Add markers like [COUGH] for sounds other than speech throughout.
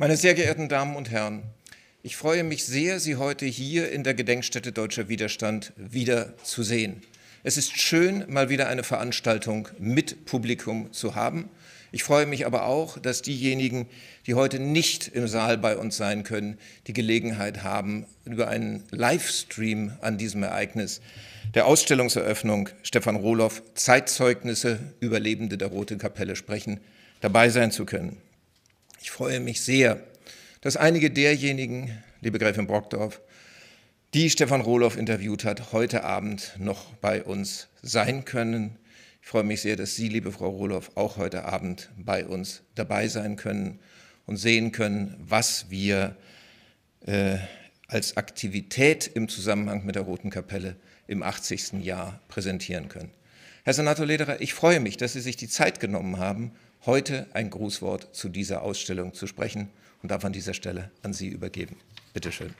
Meine sehr geehrten Damen und Herren, ich freue mich sehr, Sie heute hier in der Gedenkstätte Deutscher Widerstand wieder zu sehen. Es ist schön, mal wieder eine Veranstaltung mit Publikum zu haben. Ich freue mich aber auch, dass diejenigen, die heute nicht im Saal bei uns sein können, die Gelegenheit haben, über einen Livestream an diesem Ereignis der Ausstellungseröffnung Stefan Rohloff Zeitzeugnisse Überlebende der Rote Kapelle sprechen, dabei sein zu können. Ich freue mich sehr, dass einige derjenigen, liebe Gräfin Brockdorf, die Stefan Rohloff interviewt hat, heute Abend noch bei uns sein können. Ich freue mich sehr, dass Sie, liebe Frau Rohloff, auch heute Abend bei uns dabei sein können und sehen können, was wir äh, als Aktivität im Zusammenhang mit der Roten Kapelle im 80. Jahr präsentieren können. Herr Senator Lederer, ich freue mich, dass Sie sich die Zeit genommen haben, heute ein Grußwort zu dieser Ausstellung zu sprechen und darf an dieser Stelle an Sie übergeben. Bitte schön.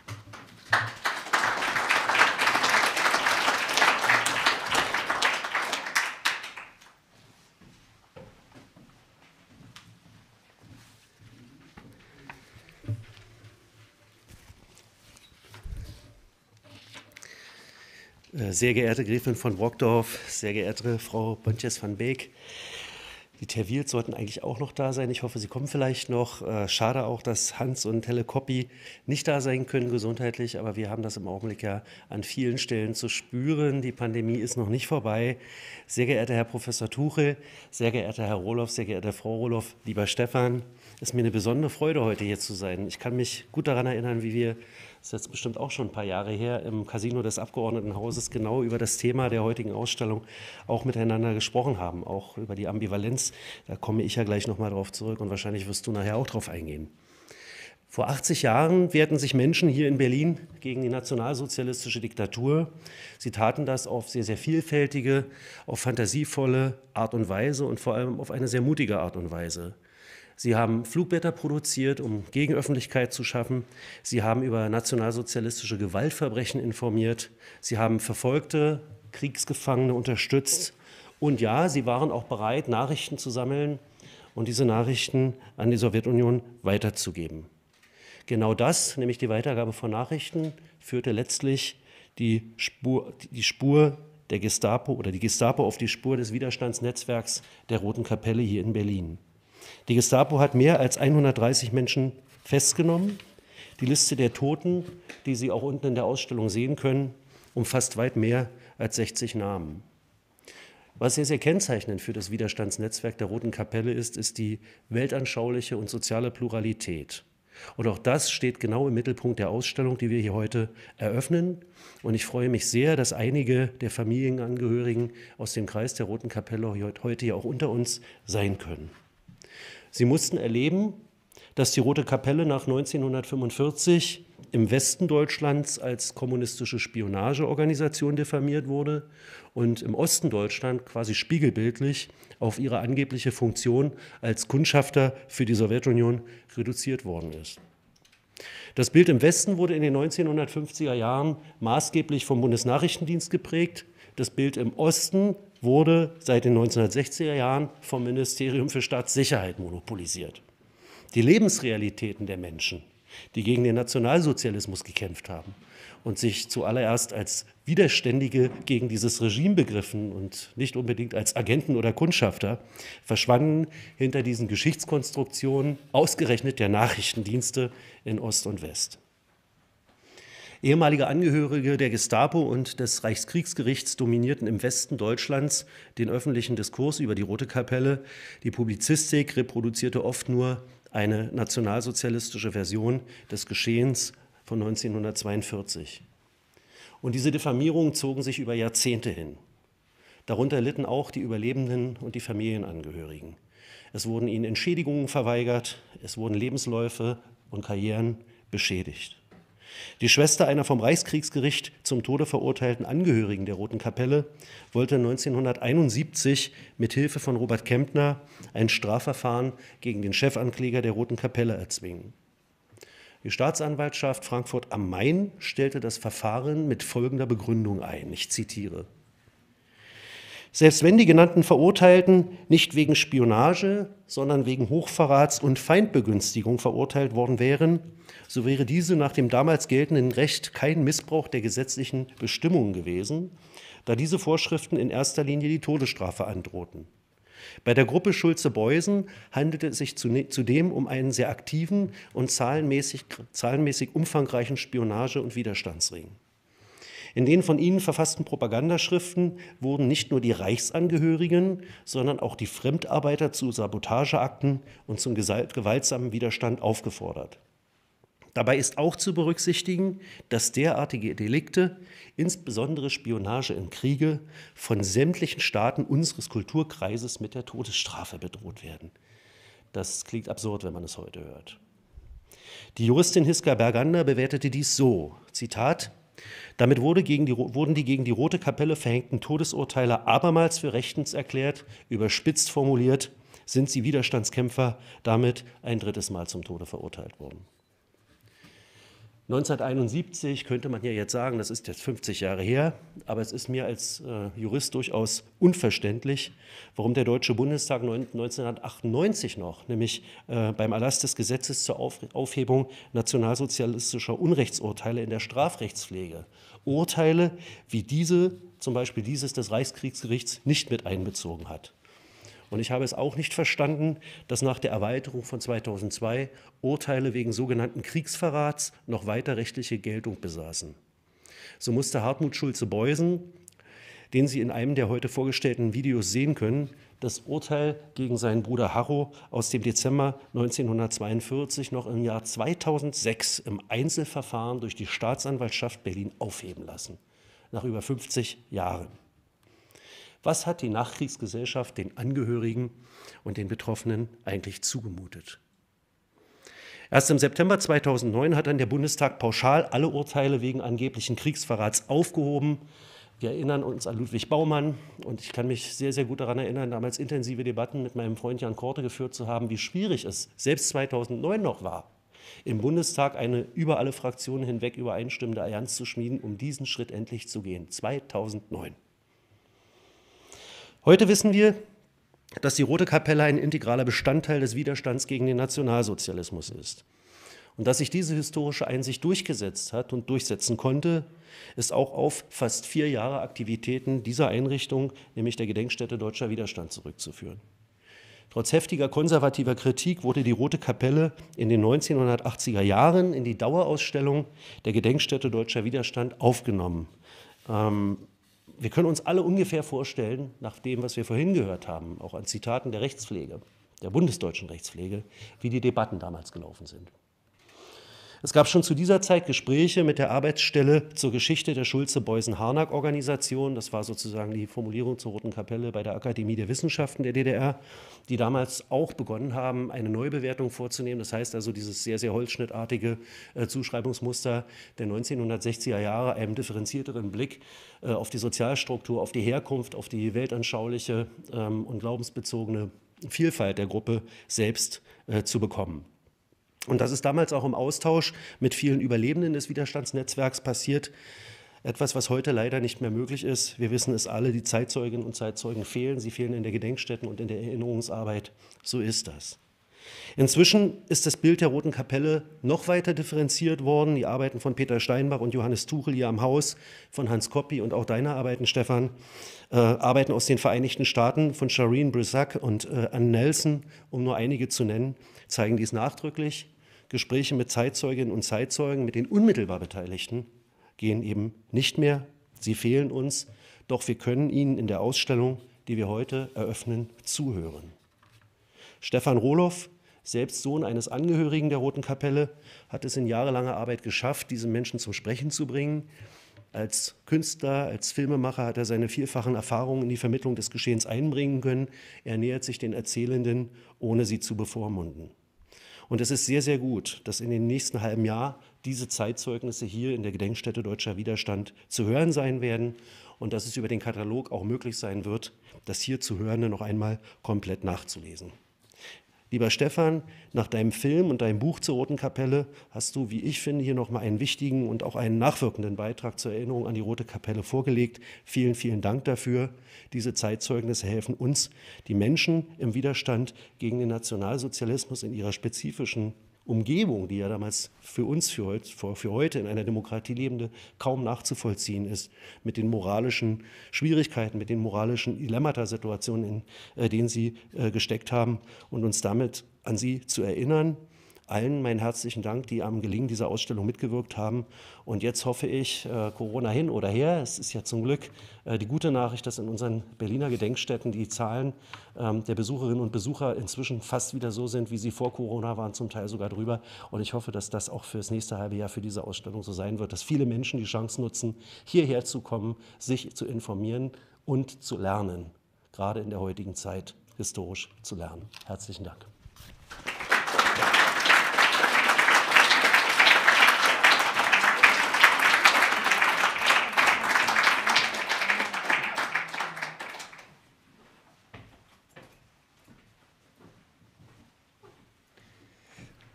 Äh, sehr geehrte Gräfin von Brockdorf, sehr geehrte Frau Böntjes van Beek, die Terwils sollten eigentlich auch noch da sein. Ich hoffe, sie kommen vielleicht noch. Äh, schade auch, dass Hans und Telekoppi nicht da sein können gesundheitlich, aber wir haben das im Augenblick ja an vielen Stellen zu spüren. Die Pandemie ist noch nicht vorbei. Sehr geehrter Herr Professor Tuche, sehr geehrter Herr Roloff, sehr geehrte Frau Roloff, lieber Stefan, es ist mir eine besondere Freude, heute hier zu sein. Ich kann mich gut daran erinnern, wie wir ist jetzt bestimmt auch schon ein paar Jahre her, im Casino des Abgeordnetenhauses genau über das Thema der heutigen Ausstellung auch miteinander gesprochen haben, auch über die Ambivalenz. Da komme ich ja gleich nochmal drauf zurück und wahrscheinlich wirst du nachher auch drauf eingehen. Vor 80 Jahren wehrten sich Menschen hier in Berlin gegen die nationalsozialistische Diktatur. Sie taten das auf sehr, sehr vielfältige, auf fantasievolle Art und Weise und vor allem auf eine sehr mutige Art und Weise. Sie haben Flugblätter produziert, um Gegenöffentlichkeit zu schaffen. Sie haben über nationalsozialistische Gewaltverbrechen informiert. Sie haben Verfolgte, Kriegsgefangene unterstützt. Und ja, sie waren auch bereit, Nachrichten zu sammeln und diese Nachrichten an die Sowjetunion weiterzugeben. Genau das, nämlich die Weitergabe von Nachrichten, führte letztlich die Spur, die Spur der Gestapo oder die Gestapo auf die Spur des Widerstandsnetzwerks der Roten Kapelle hier in Berlin. Die Gestapo hat mehr als 130 Menschen festgenommen. Die Liste der Toten, die Sie auch unten in der Ausstellung sehen können, umfasst weit mehr als 60 Namen. Was sehr, sehr kennzeichnend für das Widerstandsnetzwerk der Roten Kapelle ist, ist die weltanschauliche und soziale Pluralität. Und auch das steht genau im Mittelpunkt der Ausstellung, die wir hier heute eröffnen. Und ich freue mich sehr, dass einige der Familienangehörigen aus dem Kreis der Roten Kapelle heute hier auch unter uns sein können. Sie mussten erleben, dass die Rote Kapelle nach 1945 im Westen Deutschlands als kommunistische Spionageorganisation diffamiert wurde und im Osten Deutschland quasi spiegelbildlich auf ihre angebliche Funktion als Kundschafter für die Sowjetunion reduziert worden ist. Das Bild im Westen wurde in den 1950er Jahren maßgeblich vom Bundesnachrichtendienst geprägt, das Bild im Osten wurde seit den 1960er Jahren vom Ministerium für Staatssicherheit monopolisiert. Die Lebensrealitäten der Menschen, die gegen den Nationalsozialismus gekämpft haben und sich zuallererst als Widerständige gegen dieses Regime begriffen und nicht unbedingt als Agenten oder Kundschafter, verschwanden hinter diesen Geschichtskonstruktionen ausgerechnet der Nachrichtendienste in Ost und West. Ehemalige Angehörige der Gestapo und des Reichskriegsgerichts dominierten im Westen Deutschlands den öffentlichen Diskurs über die Rote Kapelle. Die Publizistik reproduzierte oft nur eine nationalsozialistische Version des Geschehens von 1942. Und diese Diffamierungen zogen sich über Jahrzehnte hin. Darunter litten auch die Überlebenden und die Familienangehörigen. Es wurden ihnen Entschädigungen verweigert, es wurden Lebensläufe und Karrieren beschädigt. Die Schwester einer vom Reichskriegsgericht zum Tode verurteilten Angehörigen der Roten Kapelle wollte 1971 mit Hilfe von Robert Kempner ein Strafverfahren gegen den Chefankläger der Roten Kapelle erzwingen. Die Staatsanwaltschaft Frankfurt am Main stellte das Verfahren mit folgender Begründung ein. Ich zitiere. Selbst wenn die genannten Verurteilten nicht wegen Spionage, sondern wegen Hochverrats und Feindbegünstigung verurteilt worden wären, so wäre diese nach dem damals geltenden Recht kein Missbrauch der gesetzlichen Bestimmungen gewesen, da diese Vorschriften in erster Linie die Todesstrafe androhten. Bei der Gruppe Schulze-Beusen handelte es sich zudem um einen sehr aktiven und zahlenmäßig, zahlenmäßig umfangreichen Spionage- und Widerstandsring. In den von ihnen verfassten Propagandaschriften wurden nicht nur die Reichsangehörigen, sondern auch die Fremdarbeiter zu Sabotageakten und zum gewaltsamen Widerstand aufgefordert. Dabei ist auch zu berücksichtigen, dass derartige Delikte, insbesondere Spionage im Kriege, von sämtlichen Staaten unseres Kulturkreises mit der Todesstrafe bedroht werden. Das klingt absurd, wenn man es heute hört. Die Juristin Hiska Bergander bewertete dies so, Zitat, damit wurde die, wurden die gegen die Rote Kapelle verhängten Todesurteile abermals für rechtens erklärt, überspitzt formuliert, sind sie Widerstandskämpfer damit ein drittes Mal zum Tode verurteilt worden. 1971 könnte man ja jetzt sagen, das ist jetzt 50 Jahre her, aber es ist mir als äh, Jurist durchaus unverständlich, warum der Deutsche Bundestag 1998 noch, nämlich äh, beim Erlass des Gesetzes zur Auf Aufhebung nationalsozialistischer Unrechtsurteile in der Strafrechtspflege, Urteile wie diese, zum Beispiel dieses des Reichskriegsgerichts, nicht mit einbezogen hat. Und ich habe es auch nicht verstanden, dass nach der Erweiterung von 2002 Urteile wegen sogenannten Kriegsverrats noch weiter rechtliche Geltung besaßen. So musste Hartmut Schulze-Beusen, den Sie in einem der heute vorgestellten Videos sehen können, das Urteil gegen seinen Bruder Harro aus dem Dezember 1942 noch im Jahr 2006 im Einzelverfahren durch die Staatsanwaltschaft Berlin aufheben lassen, nach über 50 Jahren. Was hat die Nachkriegsgesellschaft den Angehörigen und den Betroffenen eigentlich zugemutet? Erst im September 2009 hat dann der Bundestag pauschal alle Urteile wegen angeblichen Kriegsverrats aufgehoben. Wir erinnern uns an Ludwig Baumann und ich kann mich sehr, sehr gut daran erinnern, damals intensive Debatten mit meinem Freund Jan Korte geführt zu haben, wie schwierig es selbst 2009 noch war, im Bundestag eine über alle Fraktionen hinweg übereinstimmende Allianz zu schmieden, um diesen Schritt endlich zu gehen. 2009. Heute wissen wir, dass die Rote Kapelle ein integraler Bestandteil des Widerstands gegen den Nationalsozialismus ist. Und dass sich diese historische Einsicht durchgesetzt hat und durchsetzen konnte, ist auch auf fast vier Jahre Aktivitäten dieser Einrichtung, nämlich der Gedenkstätte Deutscher Widerstand, zurückzuführen. Trotz heftiger konservativer Kritik wurde die Rote Kapelle in den 1980er Jahren in die Dauerausstellung der Gedenkstätte Deutscher Widerstand aufgenommen. Ähm, wir können uns alle ungefähr vorstellen, nach dem, was wir vorhin gehört haben, auch an Zitaten der Rechtspflege, der bundesdeutschen Rechtspflege, wie die Debatten damals gelaufen sind. Es gab schon zu dieser Zeit Gespräche mit der Arbeitsstelle zur Geschichte der Schulze-Beusen-Harnack-Organisation. Das war sozusagen die Formulierung zur Roten Kapelle bei der Akademie der Wissenschaften der DDR, die damals auch begonnen haben, eine Neubewertung vorzunehmen. Das heißt also dieses sehr, sehr holzschnittartige äh, Zuschreibungsmuster der 1960er Jahre, einem differenzierteren Blick äh, auf die Sozialstruktur, auf die Herkunft, auf die weltanschauliche ähm, und glaubensbezogene Vielfalt der Gruppe selbst äh, zu bekommen. Und das ist damals auch im Austausch mit vielen Überlebenden des Widerstandsnetzwerks passiert. Etwas, was heute leider nicht mehr möglich ist. Wir wissen es alle, die Zeitzeuginnen und Zeitzeugen fehlen. Sie fehlen in der Gedenkstätten und in der Erinnerungsarbeit. So ist das. Inzwischen ist das Bild der Roten Kapelle noch weiter differenziert worden. Die Arbeiten von Peter Steinbach und Johannes Tuchel hier am Haus, von Hans Koppi und auch deine Arbeiten, Stefan, äh, Arbeiten aus den Vereinigten Staaten von Shireen Brissac und äh, Ann Nelson, um nur einige zu nennen, zeigen dies nachdrücklich. Gespräche mit Zeitzeuginnen und Zeitzeugen, mit den unmittelbar Beteiligten, gehen eben nicht mehr. Sie fehlen uns, doch wir können ihnen in der Ausstellung, die wir heute eröffnen, zuhören. Stefan Rohloff, selbst Sohn eines Angehörigen der Roten Kapelle, hat es in jahrelanger Arbeit geschafft, diesen Menschen zum Sprechen zu bringen. Als Künstler, als Filmemacher hat er seine vielfachen Erfahrungen in die Vermittlung des Geschehens einbringen können. Er nähert sich den Erzählenden, ohne sie zu bevormunden. Und es ist sehr, sehr gut, dass in den nächsten halben Jahr diese Zeitzeugnisse hier in der Gedenkstätte Deutscher Widerstand zu hören sein werden und dass es über den Katalog auch möglich sein wird, das hier zu Hörende noch einmal komplett nachzulesen. Lieber Stefan, nach deinem Film und deinem Buch zur Roten Kapelle hast du, wie ich finde, hier nochmal einen wichtigen und auch einen nachwirkenden Beitrag zur Erinnerung an die Rote Kapelle vorgelegt. Vielen, vielen Dank dafür. Diese Zeitzeugnisse helfen uns, die Menschen im Widerstand gegen den Nationalsozialismus in ihrer spezifischen Umgebung, die ja damals für uns, für, heut, für heute in einer Demokratie lebende, kaum nachzuvollziehen ist, mit den moralischen Schwierigkeiten, mit den moralischen Dilemmata-Situationen, in äh, denen sie äh, gesteckt haben und uns damit an sie zu erinnern, allen meinen herzlichen Dank, die am Gelingen dieser Ausstellung mitgewirkt haben. Und jetzt hoffe ich, äh, Corona hin oder her, es ist ja zum Glück äh, die gute Nachricht, dass in unseren Berliner Gedenkstätten die Zahlen ähm, der Besucherinnen und Besucher inzwischen fast wieder so sind, wie sie vor Corona waren, zum Teil sogar drüber. Und ich hoffe, dass das auch für das nächste halbe Jahr für diese Ausstellung so sein wird, dass viele Menschen die Chance nutzen, hierher zu kommen, sich zu informieren und zu lernen, gerade in der heutigen Zeit historisch zu lernen. Herzlichen Dank.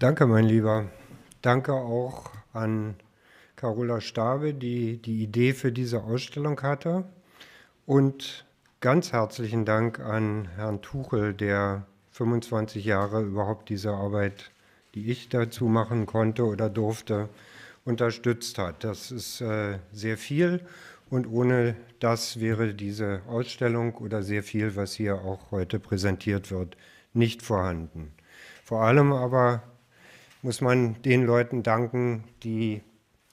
Danke, mein Lieber. Danke auch an Carola Stabe, die die Idee für diese Ausstellung hatte. Und ganz herzlichen Dank an Herrn Tuchel, der 25 Jahre überhaupt diese Arbeit, die ich dazu machen konnte oder durfte, unterstützt hat. Das ist äh, sehr viel und ohne das wäre diese Ausstellung oder sehr viel, was hier auch heute präsentiert wird, nicht vorhanden. Vor allem aber muss man den Leuten danken, die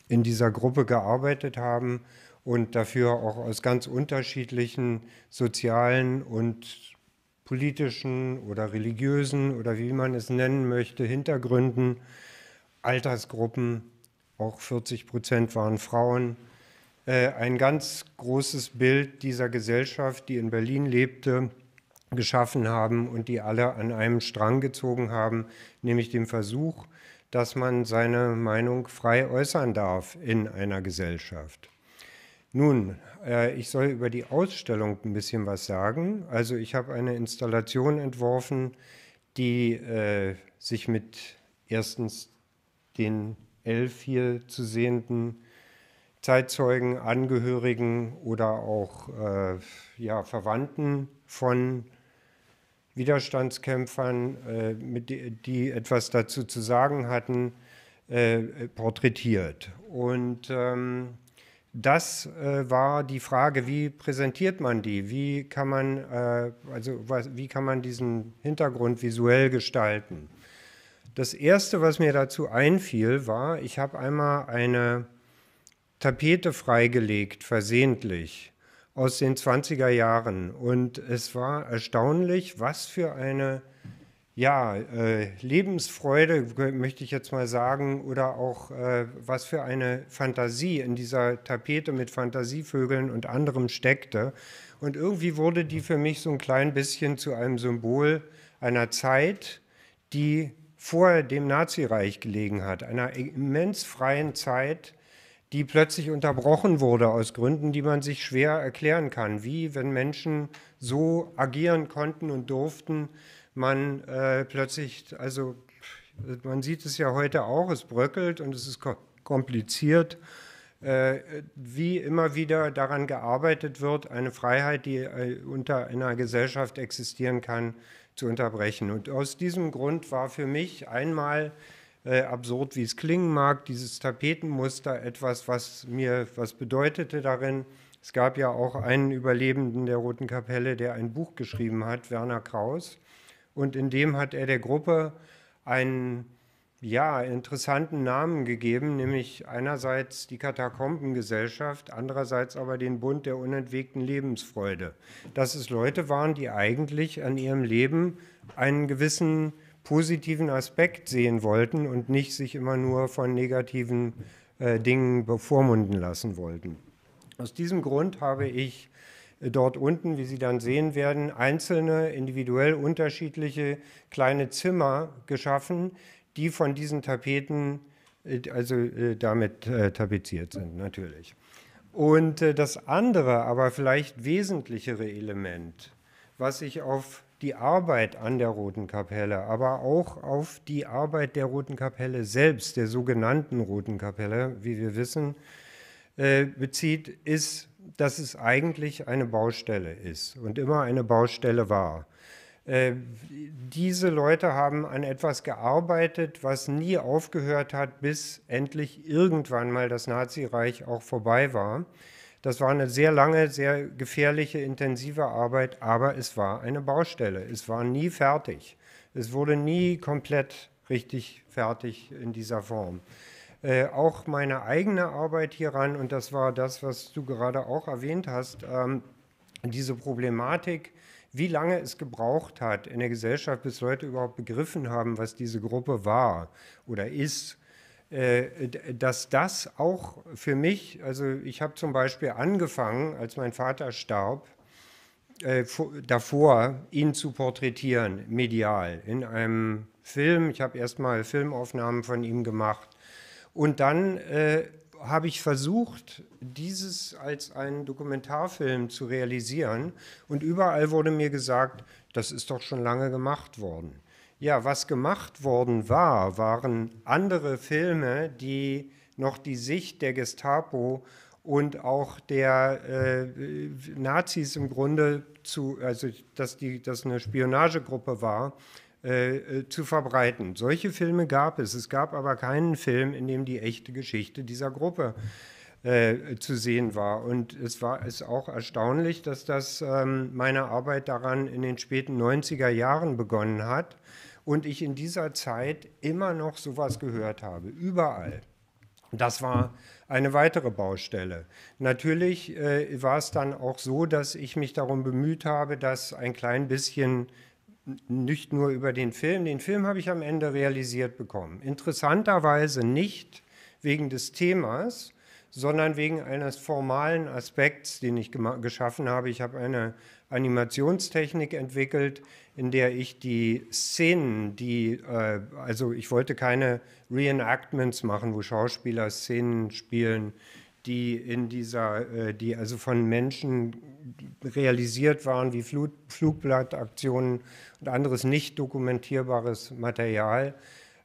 in dieser Gruppe gearbeitet haben und dafür auch aus ganz unterschiedlichen sozialen und politischen oder religiösen oder wie man es nennen möchte, Hintergründen, Altersgruppen, auch 40 Prozent waren Frauen, äh, ein ganz großes Bild dieser Gesellschaft, die in Berlin lebte, geschaffen haben und die alle an einem Strang gezogen haben, nämlich dem Versuch, dass man seine Meinung frei äußern darf in einer Gesellschaft. Nun, äh, ich soll über die Ausstellung ein bisschen was sagen. Also ich habe eine Installation entworfen, die äh, sich mit erstens den elf hier zu sehenden Zeitzeugen, Angehörigen oder auch äh, ja, Verwandten von Widerstandskämpfern, äh, die, die, etwas dazu zu sagen hatten, äh, porträtiert. Und ähm, das äh, war die Frage, wie präsentiert man die? Wie kann man, äh, also, was, wie kann man diesen Hintergrund visuell gestalten? Das Erste, was mir dazu einfiel, war, ich habe einmal eine Tapete freigelegt, versehentlich, aus den 20er Jahren. Und es war erstaunlich, was für eine ja, äh, Lebensfreude, möchte ich jetzt mal sagen, oder auch äh, was für eine Fantasie in dieser Tapete mit Fantasievögeln und anderem steckte. Und irgendwie wurde die für mich so ein klein bisschen zu einem Symbol einer Zeit, die vor dem Nazireich gelegen hat, einer immens freien Zeit, die plötzlich unterbrochen wurde aus Gründen, die man sich schwer erklären kann. Wie, wenn Menschen so agieren konnten und durften, man äh, plötzlich, also man sieht es ja heute auch, es bröckelt und es ist kompliziert, äh, wie immer wieder daran gearbeitet wird, eine Freiheit, die äh, unter einer Gesellschaft existieren kann, zu unterbrechen. Und aus diesem Grund war für mich einmal äh, absurd wie es klingen mag, dieses Tapetenmuster etwas, was mir was bedeutete darin. Es gab ja auch einen Überlebenden der Roten Kapelle, der ein Buch geschrieben hat, Werner Kraus. Und in dem hat er der Gruppe einen ja, interessanten Namen gegeben, nämlich einerseits die Katakombengesellschaft, andererseits aber den Bund der unentwegten Lebensfreude. Dass es Leute waren, die eigentlich an ihrem Leben einen gewissen positiven Aspekt sehen wollten und nicht sich immer nur von negativen äh, Dingen bevormunden lassen wollten. Aus diesem Grund habe ich äh, dort unten, wie Sie dann sehen werden, einzelne individuell unterschiedliche kleine Zimmer geschaffen, die von diesen Tapeten, äh, also äh, damit äh, tapeziert sind natürlich. Und äh, das andere, aber vielleicht wesentlichere Element, was ich auf die Arbeit an der Roten Kapelle, aber auch auf die Arbeit der Roten Kapelle selbst, der sogenannten Roten Kapelle, wie wir wissen, äh, bezieht, ist, dass es eigentlich eine Baustelle ist und immer eine Baustelle war. Äh, diese Leute haben an etwas gearbeitet, was nie aufgehört hat, bis endlich irgendwann mal das Nazireich auch vorbei war. Das war eine sehr lange, sehr gefährliche, intensive Arbeit, aber es war eine Baustelle. Es war nie fertig. Es wurde nie komplett richtig fertig in dieser Form. Äh, auch meine eigene Arbeit hieran, und das war das, was du gerade auch erwähnt hast, ähm, diese Problematik, wie lange es gebraucht hat in der Gesellschaft, bis Leute überhaupt begriffen haben, was diese Gruppe war oder ist äh, dass das auch für mich, also ich habe zum Beispiel angefangen, als mein Vater starb, äh, davor ihn zu porträtieren, medial, in einem Film. Ich habe erstmal Filmaufnahmen von ihm gemacht. Und dann äh, habe ich versucht, dieses als einen Dokumentarfilm zu realisieren. Und überall wurde mir gesagt, das ist doch schon lange gemacht worden. Ja, was gemacht worden war, waren andere Filme, die noch die Sicht der Gestapo und auch der äh, Nazis im Grunde zu, also dass die, dass eine Spionagegruppe war, äh, äh zu verbreiten. Solche Filme gab es. Es gab aber keinen Film, in dem die echte Geschichte dieser Gruppe äh, zu sehen war. Und es war es auch erstaunlich, dass das ähm, meine Arbeit daran in den späten 90er Jahren begonnen hat und ich in dieser Zeit immer noch sowas gehört habe, überall. Das war eine weitere Baustelle. Natürlich äh, war es dann auch so, dass ich mich darum bemüht habe, dass ein klein bisschen nicht nur über den Film, den Film habe ich am Ende realisiert bekommen. Interessanterweise nicht wegen des Themas, sondern wegen eines formalen Aspekts, den ich geschaffen habe. Ich habe eine Animationstechnik entwickelt, in der ich die Szenen, die, äh, also ich wollte keine Reenactments machen, wo Schauspieler Szenen spielen, die in dieser, äh, die also von Menschen realisiert waren, wie Flut, Flugblattaktionen und anderes nicht dokumentierbares Material.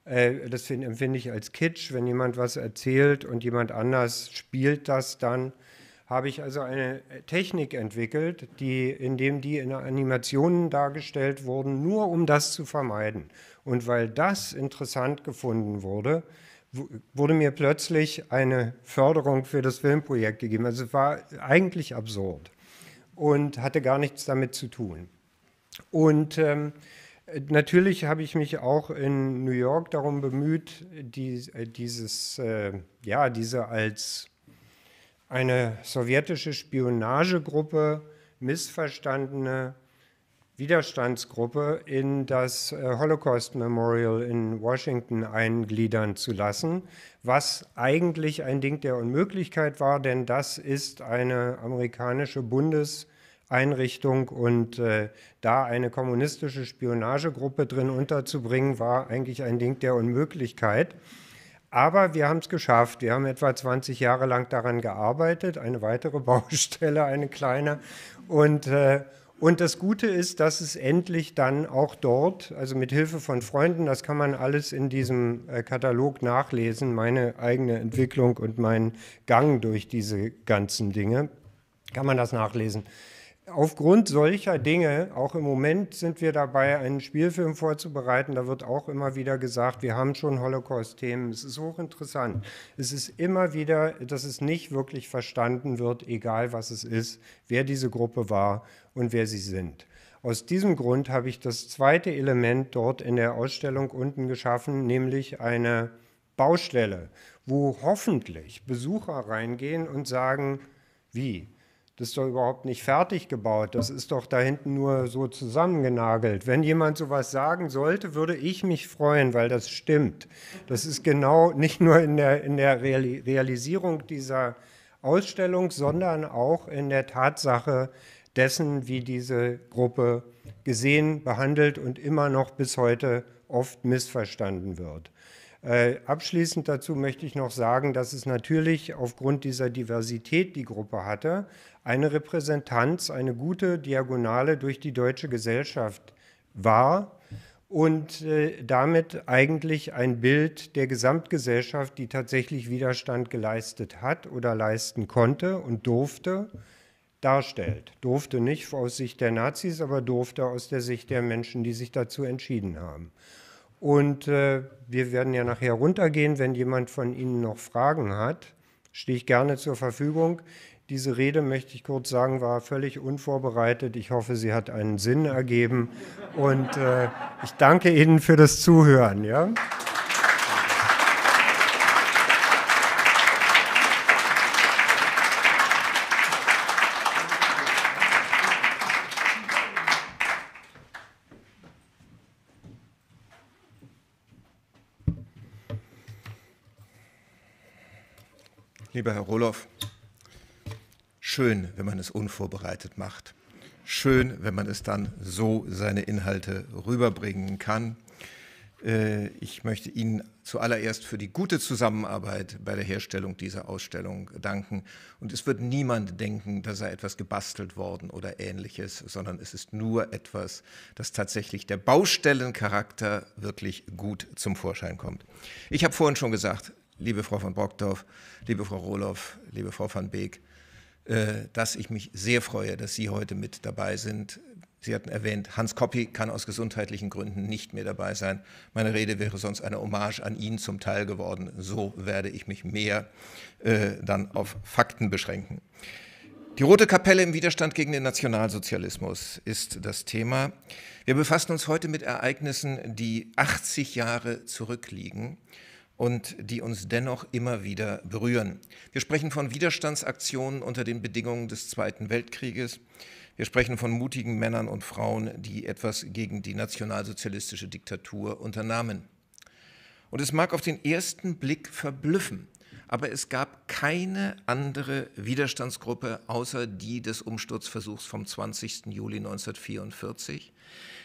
Äh, das empfinde ich als Kitsch, wenn jemand was erzählt und jemand anders spielt das dann habe ich also eine äh, Technik entwickelt, die, indem die in Animationen dargestellt wurden, nur um das zu vermeiden. Und weil das interessant gefunden wurde, wurde mir plötzlich eine Förderung für das Filmprojekt gegeben. Also es war eigentlich absurd und hatte gar nichts damit zu tun. Und ähm, natürlich habe ich mich auch in New York darum bemüht, die, äh, dieses, äh, ja, diese als eine sowjetische Spionagegruppe, missverstandene Widerstandsgruppe in das äh, Holocaust Memorial in Washington eingliedern zu lassen, was eigentlich ein Ding der Unmöglichkeit war, denn das ist eine amerikanische Bundeseinrichtung und äh, da eine kommunistische Spionagegruppe drin unterzubringen, war eigentlich ein Ding der Unmöglichkeit. Aber wir haben es geschafft. Wir haben etwa 20 Jahre lang daran gearbeitet. Eine weitere [LAUGHS] Baustelle, eine kleine. Und, äh, und das Gute ist, dass es endlich dann auch dort, also mit Hilfe von Freunden, das kann man alles in diesem äh, Katalog nachlesen, meine eigene Entwicklung und meinen Gang durch diese ganzen Dinge, kann man das nachlesen aufgrund solcher Dinge, auch im Moment sind wir dabei, einen Spielfilm vorzubereiten, da wird auch immer wieder gesagt, wir haben schon Holocaust-Themen. Es ist hochinteressant. Es ist immer wieder, dass es nicht wirklich verstanden wird, egal was es ist, wer diese Gruppe war und wer sie sind. Aus diesem Grund habe ich das zweite Element dort in der Ausstellung unten geschaffen, nämlich eine Baustelle, wo hoffentlich Besucher reingehen und sagen, wie, das ist doch überhaupt nicht fertig gebaut. Das ist doch da hinten nur so zusammengenagelt. Wenn jemand sowas sagen sollte, würde ich mich freuen, weil das stimmt. Das ist genau nicht nur in der, in der Realisierung dieser Ausstellung, sondern auch in der Tatsache dessen, wie diese Gruppe gesehen, behandelt und immer noch bis heute oft missverstanden wird. Äh, abschließend dazu möchte ich noch sagen, dass es natürlich aufgrund dieser Diversität, die Gruppe hatte, eine Repräsentanz, eine gute Diagonale durch die deutsche Gesellschaft war und äh, damit eigentlich ein Bild der Gesamtgesellschaft, die tatsächlich Widerstand geleistet hat oder leisten konnte und durfte, darstellt. Durfte nicht aus Sicht der Nazis, aber durfte aus der Sicht der Menschen, die sich dazu entschieden haben. Und äh, wir werden ja nachher runtergehen, wenn jemand von Ihnen noch Fragen hat, stehe ich gerne zur Verfügung. Diese Rede, möchte ich kurz sagen, war völlig unvorbereitet. Ich hoffe, sie hat einen Sinn ergeben. Und äh, ich danke Ihnen für das Zuhören. Ja? Lieber Herr Roloff, schön, wenn man es unvorbereitet macht. Schön, wenn man es dann so seine Inhalte rüberbringen kann. Äh, ich möchte Ihnen zuallererst für die gute Zusammenarbeit bei der Herstellung dieser Ausstellung danken. Und es wird niemand denken, da sei etwas gebastelt worden oder ähnliches, sondern es ist nur etwas, das tatsächlich der Baustellencharakter wirklich gut zum Vorschein kommt. Ich habe vorhin schon gesagt, liebe Frau von Brockdorf, liebe Frau Rohloff, liebe Frau van Beek, äh, dass ich mich sehr freue, dass Sie heute mit dabei sind. Sie hatten erwähnt, Hans Koppi kann aus gesundheitlichen Gründen nicht mehr dabei sein. Meine Rede wäre sonst eine Hommage an ihn zum Teil geworden. So werde ich mich mehr äh, dann auf Fakten beschränken. Die Rote Kapelle im Widerstand gegen den Nationalsozialismus ist das Thema. Wir befassen uns heute mit Ereignissen, die 80 Jahre zurückliegen und die uns dennoch immer wieder berühren. Wir sprechen von Widerstandsaktionen unter den Bedingungen des Zweiten Weltkrieges. Wir sprechen von mutigen Männern und Frauen, die etwas gegen die nationalsozialistische Diktatur unternahmen. Und es mag auf den ersten Blick verblüffen, aber es gab keine andere Widerstandsgruppe außer die des Umsturzversuchs vom 20. Juli 1944,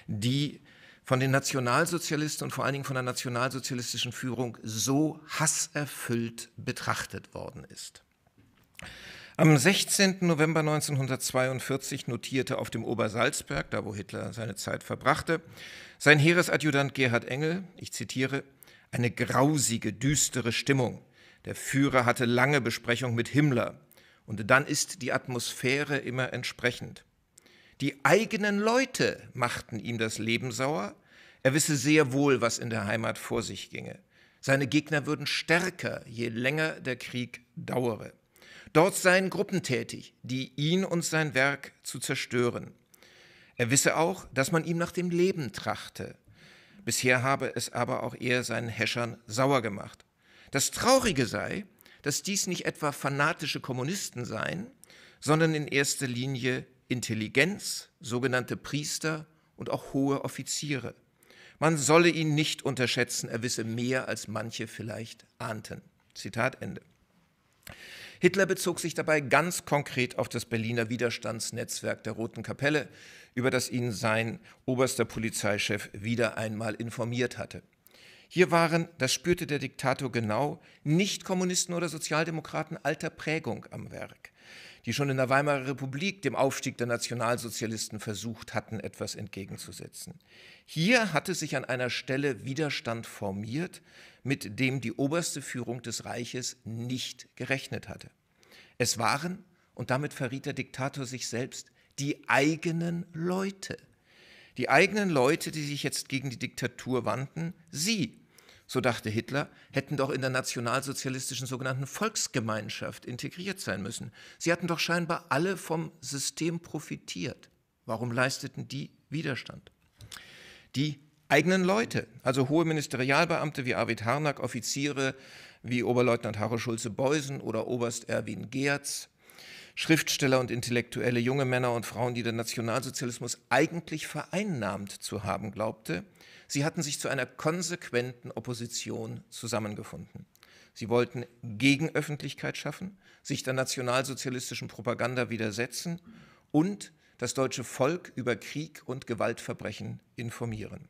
die von den Nationalsozialisten und vor allen Dingen von der nationalsozialistischen Führung so hasserfüllt betrachtet worden ist. Am 16. November 1942 notierte auf dem Obersalzberg, da wo Hitler seine Zeit verbrachte, sein Heeresadjutant Gerhard Engel, ich zitiere, eine grausige, düstere Stimmung. Der Führer hatte lange Besprechung mit Himmler und dann ist die Atmosphäre immer entsprechend. Die eigenen Leute machten ihm das Leben sauer, er wisse sehr wohl, was in der Heimat vor sich ginge. Seine Gegner würden stärker, je länger der Krieg dauere. Dort seien Gruppen tätig, die ihn und sein Werk zu zerstören. Er wisse auch, dass man ihm nach dem Leben trachte. Bisher habe es aber auch er seinen Häschern sauer gemacht. Das Traurige sei, dass dies nicht etwa fanatische Kommunisten seien, sondern in erster Linie Intelligenz, sogenannte Priester und auch hohe Offiziere. Man solle ihn nicht unterschätzen, er wisse mehr, als manche vielleicht ahnten. Zitat Ende. Hitler bezog sich dabei ganz konkret auf das Berliner Widerstandsnetzwerk der Roten Kapelle, über das ihn sein oberster Polizeichef wieder einmal informiert hatte. Hier waren, das spürte der Diktator genau, nicht Kommunisten oder Sozialdemokraten alter Prägung am Werk die schon in der Weimarer Republik dem Aufstieg der Nationalsozialisten versucht hatten, etwas entgegenzusetzen. Hier hatte sich an einer Stelle Widerstand formiert, mit dem die oberste Führung des Reiches nicht gerechnet hatte. Es waren, und damit verriet der Diktator sich selbst, die eigenen Leute. Die eigenen Leute, die sich jetzt gegen die Diktatur wandten, sie so dachte Hitler, hätten doch in der nationalsozialistischen sogenannten Volksgemeinschaft integriert sein müssen. Sie hatten doch scheinbar alle vom System profitiert. Warum leisteten die Widerstand? Die eigenen Leute, also hohe Ministerialbeamte wie Arvid Harnack, Offiziere wie Oberleutnant Harro Schulze-Beusen oder Oberst Erwin Geertz, Schriftsteller und Intellektuelle, junge Männer und Frauen, die der Nationalsozialismus eigentlich vereinnahmt zu haben glaubte, Sie hatten sich zu einer konsequenten Opposition zusammengefunden. Sie wollten Gegenöffentlichkeit schaffen, sich der nationalsozialistischen Propaganda widersetzen und das deutsche Volk über Krieg und Gewaltverbrechen informieren.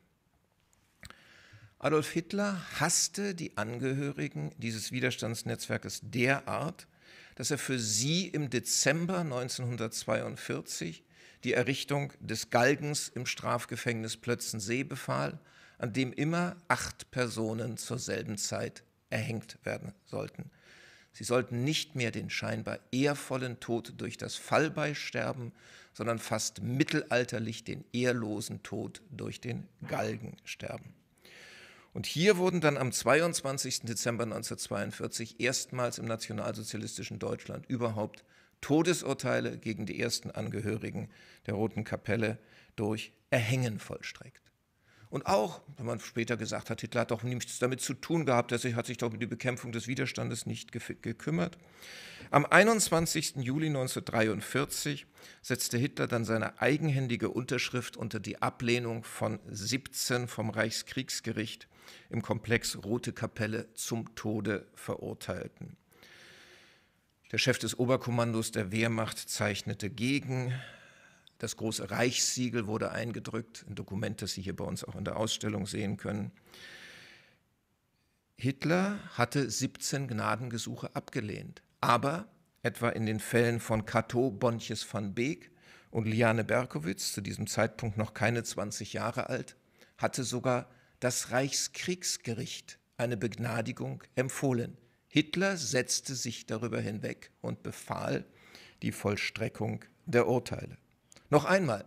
Adolf Hitler hasste die Angehörigen dieses Widerstandsnetzwerkes derart, dass er für sie im Dezember 1942 die Errichtung des Galgens im Strafgefängnis Plötzensee befahl, an dem immer acht Personen zur selben Zeit erhängt werden sollten. Sie sollten nicht mehr den scheinbar ehrvollen Tod durch das Fallbeil sterben, sondern fast mittelalterlich den ehrlosen Tod durch den Galgen sterben. Und hier wurden dann am 22. Dezember 1942 erstmals im nationalsozialistischen Deutschland überhaupt Todesurteile gegen die ersten Angehörigen der Roten Kapelle durch Erhängen vollstreckt. Und auch, wenn man später gesagt hat, Hitler hat doch nichts damit zu tun gehabt, er hat sich doch um die Bekämpfung des Widerstandes nicht gekümmert. Am 21. Juli 1943 setzte Hitler dann seine eigenhändige Unterschrift unter die Ablehnung von 17 vom Reichskriegsgericht im Komplex Rote Kapelle zum Tode verurteilten. Der Chef des Oberkommandos der Wehrmacht zeichnete gegen. Das große Reichssiegel wurde eingedrückt, ein Dokument, das Sie hier bei uns auch in der Ausstellung sehen können. Hitler hatte 17 Gnadengesuche abgelehnt, aber etwa in den Fällen von Cato Bonches van Beek und Liane Berkowitz, zu diesem Zeitpunkt noch keine 20 Jahre alt, hatte sogar das Reichskriegsgericht eine Begnadigung empfohlen. Hitler setzte sich darüber hinweg und befahl die Vollstreckung der Urteile. Noch einmal,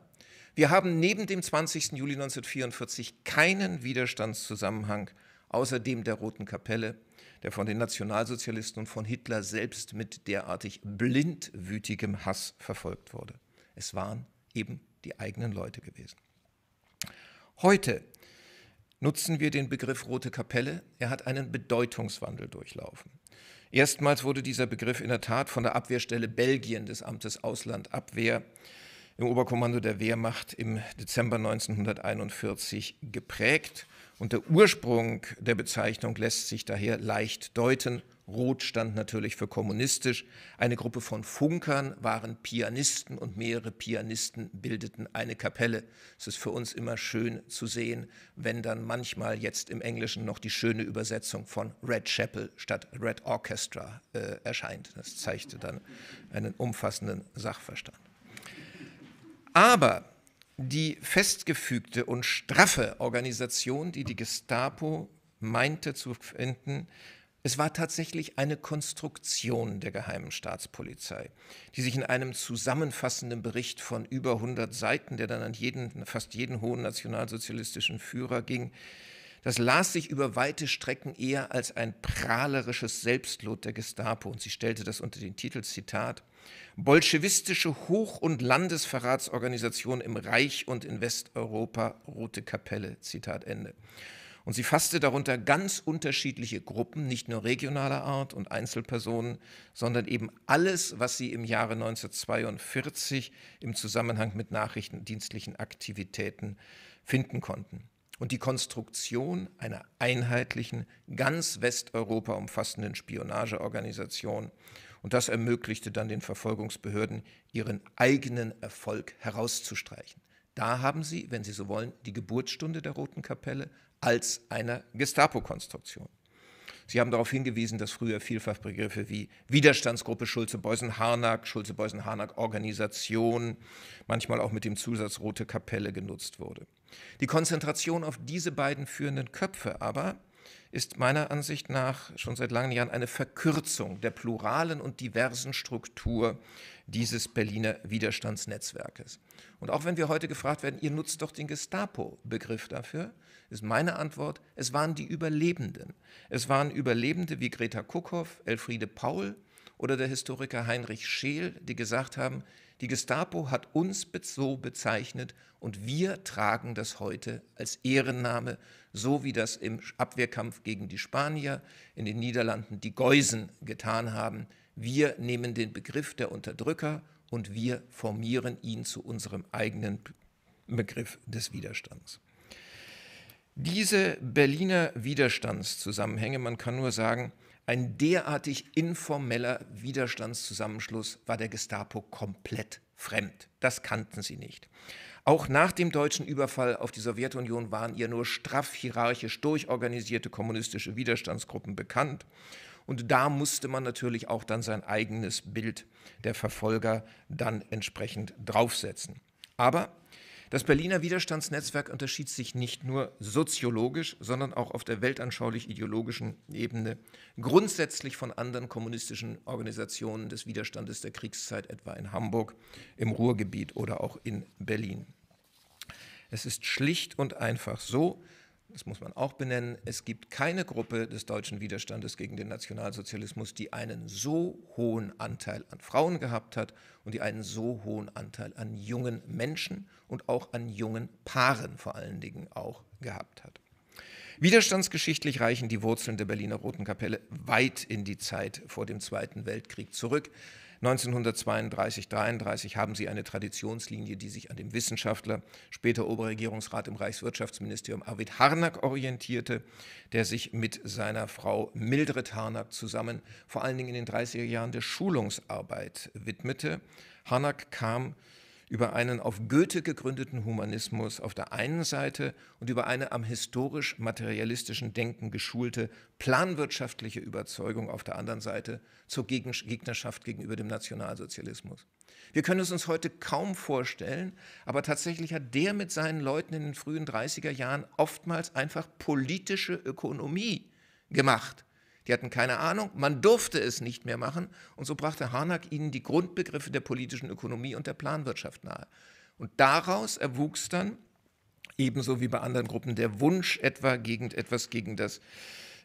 wir haben neben dem 20. Juli 1944 keinen Widerstandszusammenhang außer dem der Roten Kapelle, der von den Nationalsozialisten und von Hitler selbst mit derartig blindwütigem Hass verfolgt wurde. Es waren eben die eigenen Leute gewesen. Heute nutzen wir den Begriff Rote Kapelle. Er hat einen Bedeutungswandel durchlaufen. Erstmals wurde dieser Begriff in der Tat von der Abwehrstelle Belgien des Amtes Auslandabwehr im Oberkommando der Wehrmacht im Dezember 1941 geprägt. Und der Ursprung der Bezeichnung lässt sich daher leicht deuten. Rot stand natürlich für kommunistisch. Eine Gruppe von Funkern waren Pianisten und mehrere Pianisten bildeten eine Kapelle. Es ist für uns immer schön zu sehen, wenn dann manchmal jetzt im Englischen noch die schöne Übersetzung von Red Chapel statt Red Orchestra äh, erscheint. Das zeigte dann einen umfassenden Sachverstand. Aber die festgefügte und straffe Organisation, die die Gestapo meinte zu finden, es war tatsächlich eine Konstruktion der geheimen Staatspolizei, die sich in einem zusammenfassenden Bericht von über 100 Seiten, der dann an jeden, fast jeden hohen nationalsozialistischen Führer ging, das las sich über weite Strecken eher als ein prahlerisches Selbstlot der Gestapo und sie stellte das unter den Titel Zitat Bolschewistische Hoch- und Landesverratsorganisation im Reich und in Westeuropa Rote Kapelle Zitat Ende. Und sie fasste darunter ganz unterschiedliche Gruppen, nicht nur regionaler Art und Einzelpersonen, sondern eben alles, was sie im Jahre 1942 im Zusammenhang mit nachrichtendienstlichen Aktivitäten finden konnten. Und die Konstruktion einer einheitlichen, ganz Westeuropa umfassenden Spionageorganisation. Und das ermöglichte dann den Verfolgungsbehörden, ihren eigenen Erfolg herauszustreichen. Da haben sie, wenn Sie so wollen, die Geburtsstunde der Roten Kapelle als einer Gestapo-Konstruktion. Sie haben darauf hingewiesen, dass früher vielfach Begriffe wie Widerstandsgruppe Schulze-Beusen-Harnack, Schulze-Beusen-Harnack-Organisation, manchmal auch mit dem Zusatz Rote Kapelle genutzt wurde. Die Konzentration auf diese beiden führenden Köpfe aber ist meiner Ansicht nach schon seit langen Jahren eine Verkürzung der pluralen und diversen Struktur dieses Berliner Widerstandsnetzwerkes. Und auch wenn wir heute gefragt werden, ihr nutzt doch den Gestapo-Begriff dafür, ist meine Antwort, es waren die Überlebenden. Es waren Überlebende wie Greta Kuckhoff, Elfriede Paul oder der Historiker Heinrich Scheel, die gesagt haben, die Gestapo hat uns so bezeichnet und wir tragen das heute als Ehrenname, so wie das im Abwehrkampf gegen die Spanier in den Niederlanden die Geusen getan haben. Wir nehmen den Begriff der Unterdrücker und wir formieren ihn zu unserem eigenen Begriff des Widerstands. Diese Berliner Widerstandszusammenhänge, man kann nur sagen, ein derartig informeller Widerstandszusammenschluss war der Gestapo komplett fremd. Das kannten sie nicht. Auch nach dem deutschen Überfall auf die Sowjetunion waren ihr nur straff hierarchisch durchorganisierte kommunistische Widerstandsgruppen bekannt. Und da musste man natürlich auch dann sein eigenes Bild der Verfolger dann entsprechend draufsetzen. Aber das Berliner Widerstandsnetzwerk unterschied sich nicht nur soziologisch, sondern auch auf der weltanschaulich-ideologischen Ebene grundsätzlich von anderen kommunistischen Organisationen des Widerstandes der Kriegszeit, etwa in Hamburg, im Ruhrgebiet oder auch in Berlin. Es ist schlicht und einfach so, das muss man auch benennen, es gibt keine Gruppe des deutschen Widerstandes gegen den Nationalsozialismus, die einen so hohen Anteil an Frauen gehabt hat und die einen so hohen Anteil an jungen Menschen und auch an jungen Paaren vor allen Dingen auch gehabt hat. Widerstandsgeschichtlich reichen die Wurzeln der Berliner Roten Kapelle weit in die Zeit vor dem Zweiten Weltkrieg zurück. 1932, 33 haben sie eine Traditionslinie, die sich an dem Wissenschaftler, später Oberregierungsrat im Reichswirtschaftsministerium Arvid Harnack orientierte, der sich mit seiner Frau Mildred Harnack zusammen vor allen Dingen in den 30er Jahren der Schulungsarbeit widmete. Harnack kam über einen auf Goethe gegründeten Humanismus auf der einen Seite und über eine am historisch-materialistischen Denken geschulte planwirtschaftliche Überzeugung auf der anderen Seite zur Gegnerschaft gegenüber dem Nationalsozialismus. Wir können es uns heute kaum vorstellen, aber tatsächlich hat der mit seinen Leuten in den frühen 30er Jahren oftmals einfach politische Ökonomie gemacht die hatten keine Ahnung, man durfte es nicht mehr machen und so brachte Harnack ihnen die Grundbegriffe der politischen Ökonomie und der Planwirtschaft nahe. Und daraus erwuchs dann, ebenso wie bei anderen Gruppen, der Wunsch, etwa gegen, etwas gegen das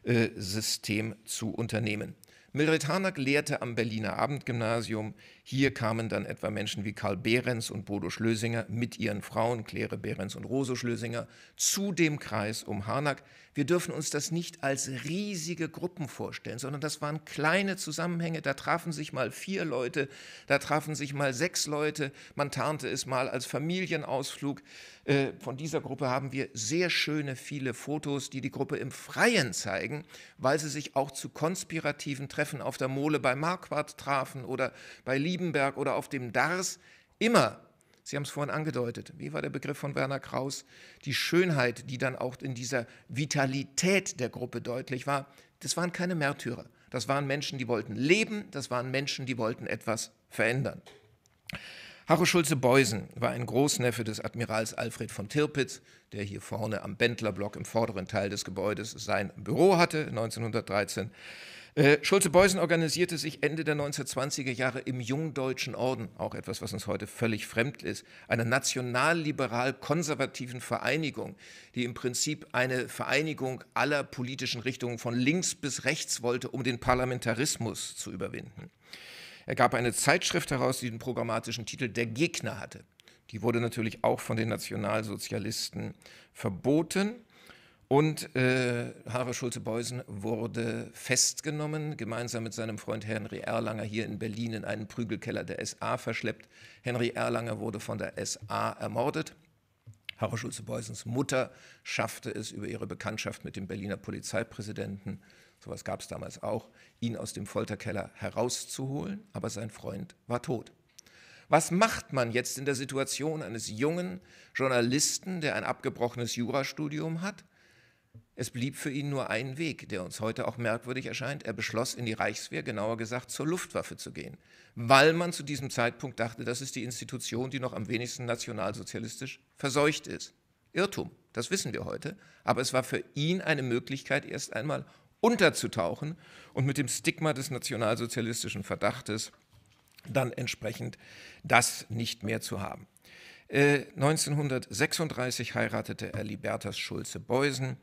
äh, System zu unternehmen. Mildred Harnack lehrte am Berliner Abendgymnasium, hier kamen dann etwa Menschen wie Karl Behrens und Bodo Schlösinger mit ihren Frauen, Claire Behrens und Rose Schlösinger, zu dem Kreis um Harnack. Wir dürfen uns das nicht als riesige Gruppen vorstellen, sondern das waren kleine Zusammenhänge. Da trafen sich mal vier Leute, da trafen sich mal sechs Leute. Man tarnte es mal als Familienausflug. Äh, von dieser Gruppe haben wir sehr schöne viele Fotos, die die Gruppe im Freien zeigen, weil sie sich auch zu konspirativen Treffen auf der Mole bei Marquardt trafen oder bei Lieben Liebenberg oder auf dem Dars immer, Sie haben es vorhin angedeutet, wie war der Begriff von Werner Kraus, die Schönheit, die dann auch in dieser Vitalität der Gruppe deutlich war, das waren keine Märtyrer. Das waren Menschen, die wollten leben, das waren Menschen, die wollten etwas verändern. Harro Schulze-Beusen war ein Großneffe des Admirals Alfred von Tirpitz, der hier vorne am Bendlerblock im vorderen Teil des Gebäudes sein Büro hatte 1913. Äh, Schulze-Beusen organisierte sich Ende der 1920er Jahre im Jungdeutschen Orden, auch etwas, was uns heute völlig fremd ist, einer nationalliberal-konservativen Vereinigung, die im Prinzip eine Vereinigung aller politischen Richtungen von links bis rechts wollte, um den Parlamentarismus zu überwinden. Er gab eine Zeitschrift heraus, die den programmatischen Titel Der Gegner hatte. Die wurde natürlich auch von den Nationalsozialisten verboten. Und äh, Hare Schulte-Beusen wurde festgenommen, gemeinsam mit seinem Freund Henry Erlanger hier in Berlin in einen Prügelkeller der SA verschleppt. Henry Erlanger wurde von der SA ermordet. Hare Schulze-Beusens Mutter schaffte es über ihre Bekanntschaft mit dem Berliner Polizeipräsidenten, sowas gab es damals auch, ihn aus dem Folterkeller herauszuholen, aber sein Freund war tot. Was macht man jetzt in der Situation eines jungen Journalisten, der ein abgebrochenes Jurastudium hat es blieb für ihn nur ein Weg, der uns heute auch merkwürdig erscheint. Er beschloss, in die Reichswehr, genauer gesagt, zur Luftwaffe zu gehen, weil man zu diesem Zeitpunkt dachte, das ist die Institution, die noch am wenigsten nationalsozialistisch verseucht ist. Irrtum, das wissen wir heute, aber es war für ihn eine Möglichkeit, erst einmal unterzutauchen und mit dem Stigma des nationalsozialistischen Verdachtes dann entsprechend das nicht mehr zu haben. 1936 äh, heiratete er Libertas Schulze-Beusen.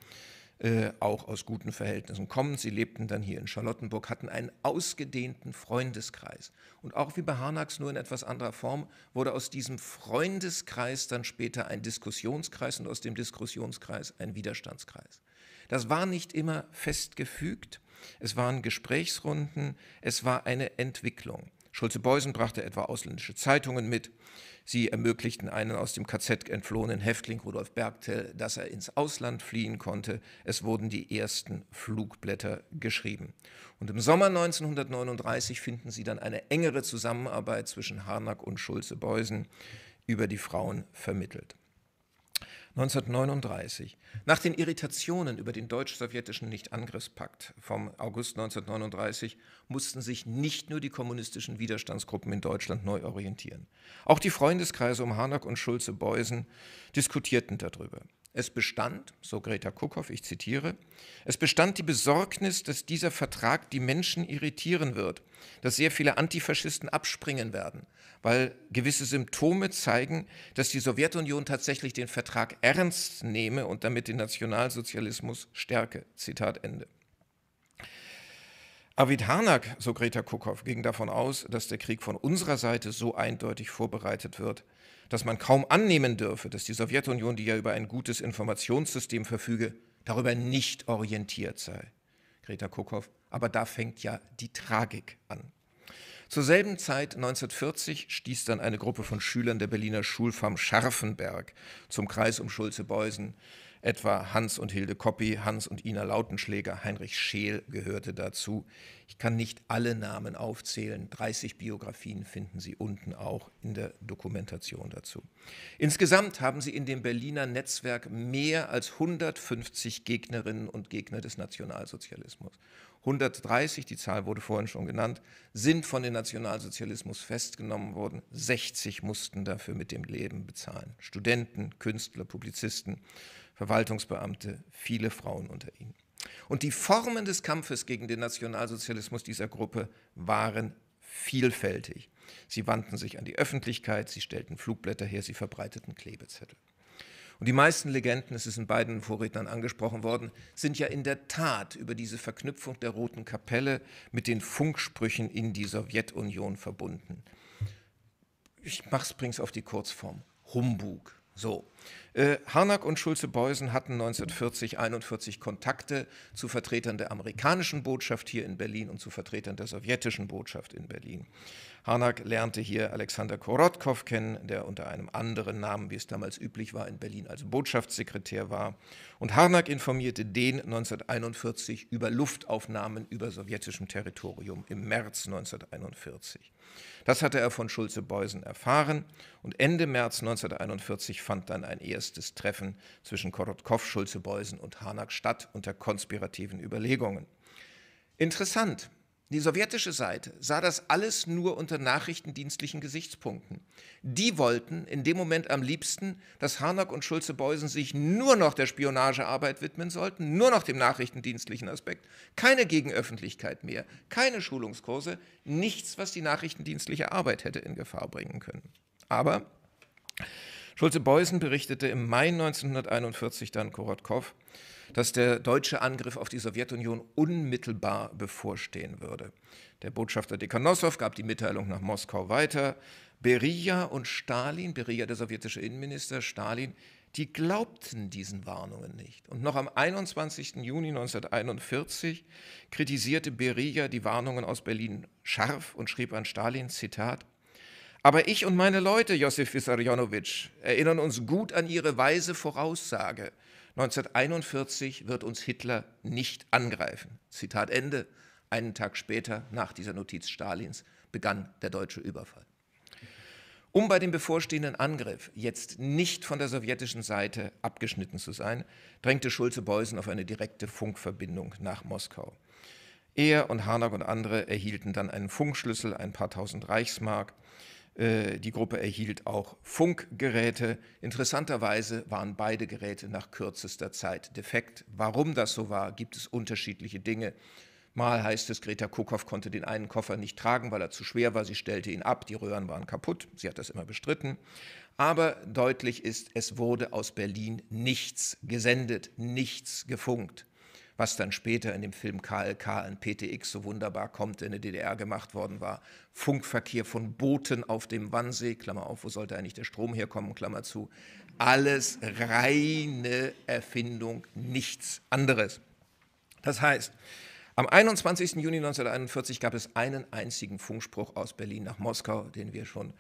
Äh, auch aus guten Verhältnissen kommen. Sie lebten dann hier in Charlottenburg, hatten einen ausgedehnten Freundeskreis. Und auch wie bei Harnacks, nur in etwas anderer Form, wurde aus diesem Freundeskreis dann später ein Diskussionskreis und aus dem Diskussionskreis ein Widerstandskreis. Das war nicht immer festgefügt, es waren Gesprächsrunden, es war eine Entwicklung. Schulze-Beusen brachte etwa ausländische Zeitungen mit. Sie ermöglichten einen aus dem KZ entflohenen Häftling Rudolf Bergtel, dass er ins Ausland fliehen konnte. Es wurden die ersten Flugblätter geschrieben. Und im Sommer 1939 finden Sie dann eine engere Zusammenarbeit zwischen Harnack und Schulze-Beusen über die Frauen vermittelt. 1939. Nach den Irritationen über den deutsch-sowjetischen Nichtangriffspakt vom August 1939 mussten sich nicht nur die kommunistischen Widerstandsgruppen in Deutschland neu orientieren. Auch die Freundeskreise um Harnack und Schulze-Beusen diskutierten darüber. Es bestand, so Greta Kuckhoff, ich zitiere, es bestand die Besorgnis, dass dieser Vertrag die Menschen irritieren wird, dass sehr viele Antifaschisten abspringen werden, weil gewisse Symptome zeigen, dass die Sowjetunion tatsächlich den Vertrag ernst nehme und damit den Nationalsozialismus stärke. Zitat Ende. Avid Harnack, so Greta Kuckhoff, ging davon aus, dass der Krieg von unserer Seite so eindeutig vorbereitet wird, dass man kaum annehmen dürfe, dass die Sowjetunion, die ja über ein gutes Informationssystem verfüge, darüber nicht orientiert sei. Greta Kukow, Aber da fängt ja die Tragik an. Zur selben Zeit, 1940, stieß dann eine Gruppe von Schülern der Berliner Schulfarm Scharfenberg zum Kreis um Schulze-Beusen. Etwa Hans und Hilde Koppi, Hans und Ina Lautenschläger, Heinrich Scheel gehörte dazu. Ich kann nicht alle Namen aufzählen. 30 Biografien finden Sie unten auch in der Dokumentation dazu. Insgesamt haben Sie in dem Berliner Netzwerk mehr als 150 Gegnerinnen und Gegner des Nationalsozialismus. 130, die Zahl wurde vorhin schon genannt, sind von dem Nationalsozialismus festgenommen worden. 60 mussten dafür mit dem Leben bezahlen. Studenten, Künstler, Publizisten, Verwaltungsbeamte, viele Frauen unter ihnen. Und die Formen des Kampfes gegen den Nationalsozialismus dieser Gruppe waren vielfältig. Sie wandten sich an die Öffentlichkeit, sie stellten Flugblätter her, sie verbreiteten Klebezettel. Und die meisten Legenden, es ist in beiden Vorrednern angesprochen worden, sind ja in der Tat über diese Verknüpfung der Roten Kapelle mit den Funksprüchen in die Sowjetunion verbunden. Ich mache es übrigens auf die Kurzform. Humbug. So. Äh, Harnack und Schulze-Beusen hatten 1940, 41 Kontakte zu Vertretern der amerikanischen Botschaft hier in Berlin und zu Vertretern der sowjetischen Botschaft in Berlin. Harnack lernte hier Alexander Korotkov kennen, der unter einem anderen Namen, wie es damals üblich war, in Berlin als Botschaftssekretär war. Und Harnack informierte den 1941 über Luftaufnahmen über sowjetischem Territorium im März 1941. Das hatte er von Schulze-Beusen erfahren und Ende März 1941 fand dann ein erstes Treffen zwischen Korotkov, Schulze-Beusen und Harnack statt unter konspirativen Überlegungen. Interessant die sowjetische Seite sah das alles nur unter nachrichtendienstlichen Gesichtspunkten. Die wollten in dem Moment am liebsten, dass Harnack und Schulze-Beusen sich nur noch der Spionagearbeit widmen sollten, nur noch dem nachrichtendienstlichen Aspekt. Keine Gegenöffentlichkeit mehr, keine Schulungskurse, nichts, was die nachrichtendienstliche Arbeit hätte in Gefahr bringen können. Aber Schulze-Beusen berichtete im Mai 1941 dann Korotkow, dass der deutsche Angriff auf die Sowjetunion unmittelbar bevorstehen würde. Der Botschafter Dekanossow gab die Mitteilung nach Moskau weiter. Beria und Stalin, Beria der sowjetische Innenminister, Stalin, die glaubten diesen Warnungen nicht. Und noch am 21. Juni 1941 kritisierte Beria die Warnungen aus Berlin scharf und schrieb an Stalin, Zitat, aber ich und meine Leute, Josef Wissarionowitsch, erinnern uns gut an ihre weise Voraussage. 1941 wird uns Hitler nicht angreifen. Zitat Ende. Einen Tag später, nach dieser Notiz Stalins, begann der deutsche Überfall. Um bei dem bevorstehenden Angriff jetzt nicht von der sowjetischen Seite abgeschnitten zu sein, drängte Schulze Beusen auf eine direkte Funkverbindung nach Moskau. Er und Harnack und andere erhielten dann einen Funkschlüssel, ein paar tausend Reichsmark. Äh, die Gruppe erhielt auch Funkgeräte. Interessanterweise waren beide Geräte nach kürzester Zeit defekt. Warum das so war, gibt es unterschiedliche Dinge. Mal heißt es, Greta Kukow konnte den einen Koffer nicht tragen, weil er zu schwer war. Sie stellte ihn ab, die Röhren waren kaputt. Sie hat das immer bestritten. Aber deutlich ist, es wurde aus Berlin nichts gesendet, nichts gefunkt was dann später in dem Film KLK in PTX so wunderbar kommt, in der DDR gemacht worden war. Funkverkehr von Booten auf dem Wannsee, Klammer auf, wo sollte eigentlich der Strom herkommen, Klammer zu. Alles reine Erfindung, nichts anderes. Das heißt, am 21. Juni 1941 gab es einen einzigen Funkspruch aus Berlin nach Moskau, den wir schon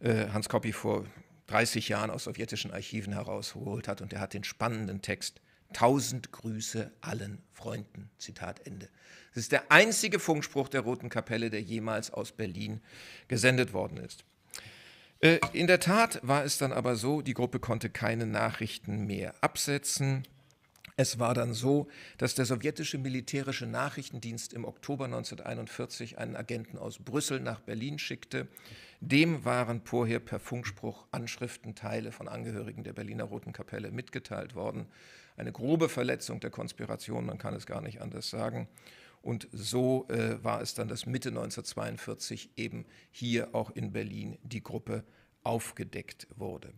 äh, Hans Koppi vor 30 Jahren aus sowjetischen Archiven herausgeholt hat und er hat den spannenden Text Tausend Grüße allen Freunden. Zitat Ende. Es ist der einzige Funkspruch der Roten Kapelle, der jemals aus Berlin gesendet worden ist. Äh, in der Tat war es dann aber so, die Gruppe konnte keine Nachrichten mehr absetzen. Es war dann so, dass der sowjetische militärische Nachrichtendienst im Oktober 1941 einen Agenten aus Brüssel nach Berlin schickte. Dem waren vorher per Funkspruch Anschriften Teile von Angehörigen der Berliner Roten Kapelle mitgeteilt worden. Eine grobe Verletzung der Konspiration, man kann es gar nicht anders sagen. Und so äh, war es dann, dass Mitte 1942 eben hier auch in Berlin die Gruppe aufgedeckt wurde.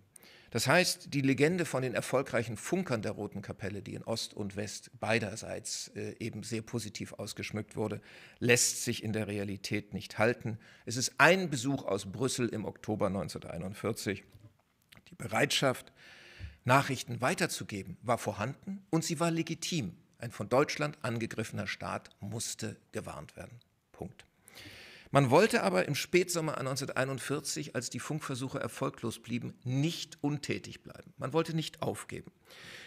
Das heißt, die Legende von den erfolgreichen Funkern der Roten Kapelle, die in Ost und West beiderseits äh, eben sehr positiv ausgeschmückt wurde, lässt sich in der Realität nicht halten. Es ist ein Besuch aus Brüssel im Oktober 1941. Die Bereitschaft, Nachrichten weiterzugeben, war vorhanden und sie war legitim. Ein von Deutschland angegriffener Staat musste gewarnt werden. Punkt. Man wollte aber im Spätsommer 1941, als die Funkversuche erfolglos blieben, nicht untätig bleiben. Man wollte nicht aufgeben.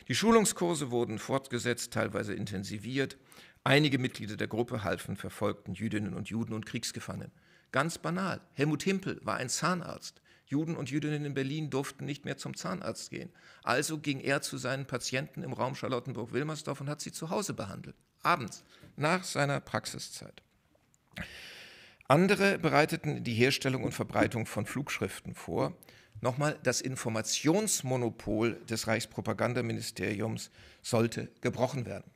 Die Schulungskurse wurden fortgesetzt, teilweise intensiviert. Einige Mitglieder der Gruppe halfen verfolgten Jüdinnen und Juden und Kriegsgefangenen. Ganz banal. Helmut Himpel war ein Zahnarzt. Juden und Jüdinnen in Berlin durften nicht mehr zum Zahnarzt gehen. Also ging er zu seinen Patienten im Raum Charlottenburg-Wilmersdorf und hat sie zu Hause behandelt. Abends, nach seiner Praxiszeit. Andere bereiteten die Herstellung und Verbreitung von Flugschriften vor. Nochmal, das Informationsmonopol des Reichspropagandaministeriums sollte gebrochen werden.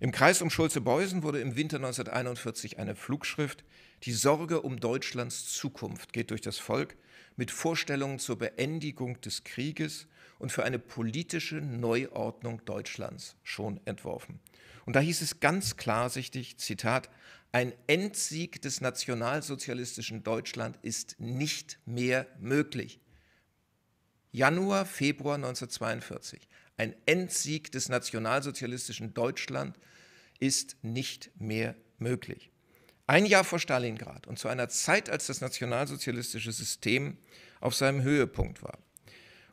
Im Kreis um Schulze-Beusen wurde im Winter 1941 eine Flugschrift Die Sorge um Deutschlands Zukunft geht durch das Volk mit Vorstellungen zur Beendigung des Krieges und für eine politische Neuordnung Deutschlands schon entworfen. Und da hieß es ganz klarsichtig, Zitat, ein Endsieg des nationalsozialistischen Deutschland ist nicht mehr möglich. Januar, Februar 1942. Ein Endsieg des nationalsozialistischen Deutschland ist nicht mehr möglich. Ein Jahr vor Stalingrad und zu einer Zeit, als das nationalsozialistische System auf seinem Höhepunkt war.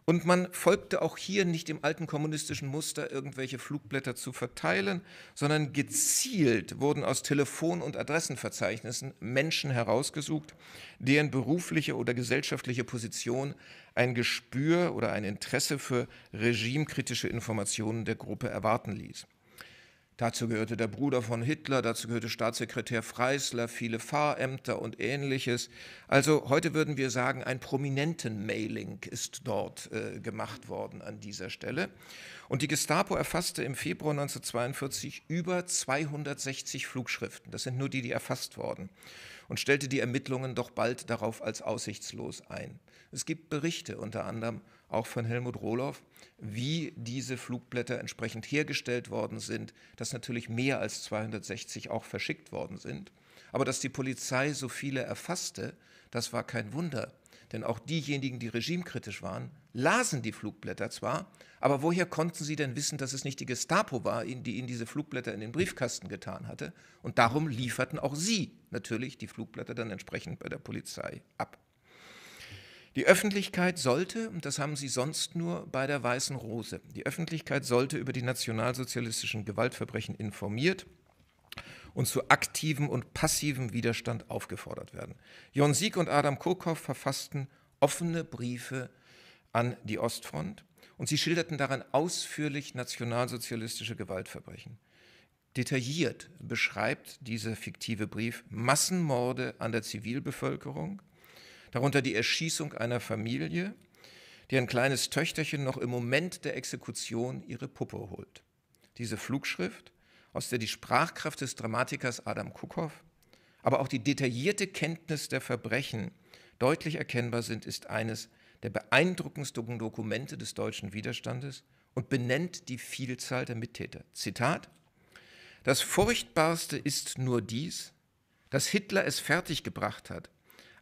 Und man folgte auch hier nicht dem alten kommunistischen Muster, irgendwelche Flugblätter zu verteilen, sondern gezielt wurden aus Telefon- und Adressenverzeichnissen Menschen herausgesucht, deren berufliche oder gesellschaftliche Position ein Gespür oder ein Interesse für regimekritische Informationen der Gruppe erwarten ließ. Dazu gehörte der Bruder von Hitler, dazu gehörte Staatssekretär Freisler, viele Fahrämter und ähnliches. Also heute würden wir sagen, ein prominenten Mailing ist dort äh, gemacht worden an dieser Stelle. Und die Gestapo erfasste im Februar 1942 über 260 Flugschriften. Das sind nur die, die erfasst wurden. Und stellte die Ermittlungen doch bald darauf als aussichtslos ein. Es gibt Berichte unter anderem auch von Helmut Rohloff, wie diese Flugblätter entsprechend hergestellt worden sind, dass natürlich mehr als 260 auch verschickt worden sind. Aber dass die Polizei so viele erfasste, das war kein Wunder. Denn auch diejenigen, die regimekritisch waren, lasen die Flugblätter zwar, aber woher konnten sie denn wissen, dass es nicht die Gestapo war, die ihnen diese Flugblätter in den Briefkasten getan hatte? Und darum lieferten auch sie natürlich die Flugblätter dann entsprechend bei der Polizei ab. Die Öffentlichkeit sollte, und das haben sie sonst nur bei der Weißen Rose, die Öffentlichkeit sollte über die nationalsozialistischen Gewaltverbrechen informiert und zu aktivem und passivem Widerstand aufgefordert werden. Jon Sieg und Adam Kokow verfassten offene Briefe an die Ostfront und sie schilderten darin ausführlich nationalsozialistische Gewaltverbrechen. Detailliert beschreibt dieser fiktive Brief Massenmorde an der Zivilbevölkerung, darunter die Erschießung einer Familie, die ein kleines Töchterchen noch im Moment der Exekution ihre Puppe holt. Diese Flugschrift, aus der die Sprachkraft des Dramatikers Adam Kuckhoff, aber auch die detaillierte Kenntnis der Verbrechen deutlich erkennbar sind, ist eines der beeindruckendsten Dokumente des deutschen Widerstandes und benennt die Vielzahl der Mittäter. Zitat: Das Furchtbarste ist nur dies, dass Hitler es fertiggebracht hat,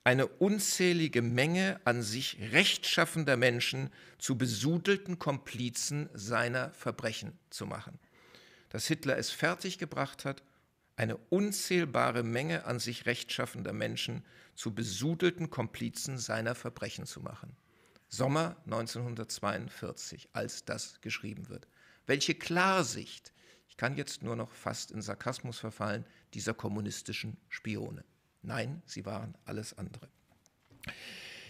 eine unzählige Menge an sich rechtschaffender Menschen zu besudelten Komplizen seiner Verbrechen zu machen. Dass Hitler es fertiggebracht hat, eine unzählbare Menge an sich rechtschaffender Menschen zu besudelten Komplizen seiner Verbrechen zu machen. Sommer 1942, als das geschrieben wird. Welche Klarsicht, ich kann jetzt nur noch fast in Sarkasmus verfallen, dieser kommunistischen Spione. Nein, sie waren alles andere.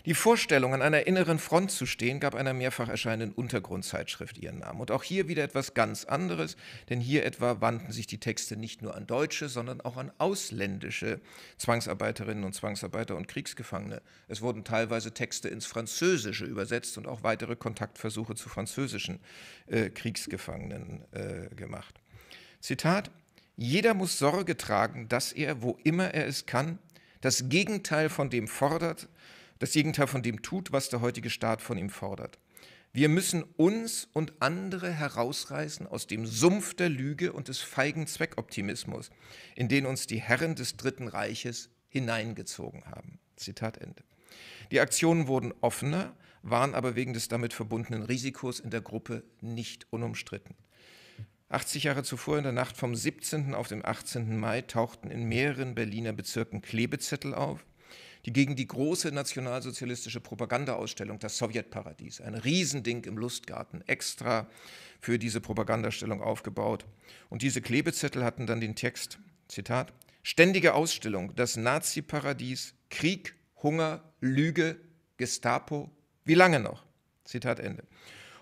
Die Vorstellung, an einer inneren Front zu stehen, gab einer mehrfach erscheinenden Untergrundzeitschrift ihren Namen. Und auch hier wieder etwas ganz anderes, denn hier etwa wandten sich die Texte nicht nur an deutsche, sondern auch an ausländische Zwangsarbeiterinnen und Zwangsarbeiter und Kriegsgefangene. Es wurden teilweise Texte ins Französische übersetzt und auch weitere Kontaktversuche zu französischen äh, Kriegsgefangenen äh, gemacht. Zitat jeder muss Sorge tragen, dass er, wo immer er es kann, das Gegenteil von dem fordert, das Gegenteil von dem tut, was der heutige Staat von ihm fordert. Wir müssen uns und andere herausreißen aus dem Sumpf der Lüge und des feigen Zweckoptimismus, in den uns die Herren des Dritten Reiches hineingezogen haben. Zitat Ende. Die Aktionen wurden offener, waren aber wegen des damit verbundenen Risikos in der Gruppe nicht unumstritten. 80 Jahre zuvor in der Nacht vom 17. auf den 18. Mai tauchten in mehreren Berliner Bezirken Klebezettel auf, die gegen die große nationalsozialistische Propagandaausstellung Das Sowjetparadies, ein Riesending im Lustgarten, extra für diese Propagandastellung aufgebaut. Und diese Klebezettel hatten dann den Text, Zitat, Ständige Ausstellung, das Nazi-Paradies, Krieg, Hunger, Lüge, Gestapo, wie lange noch? Zitat Ende.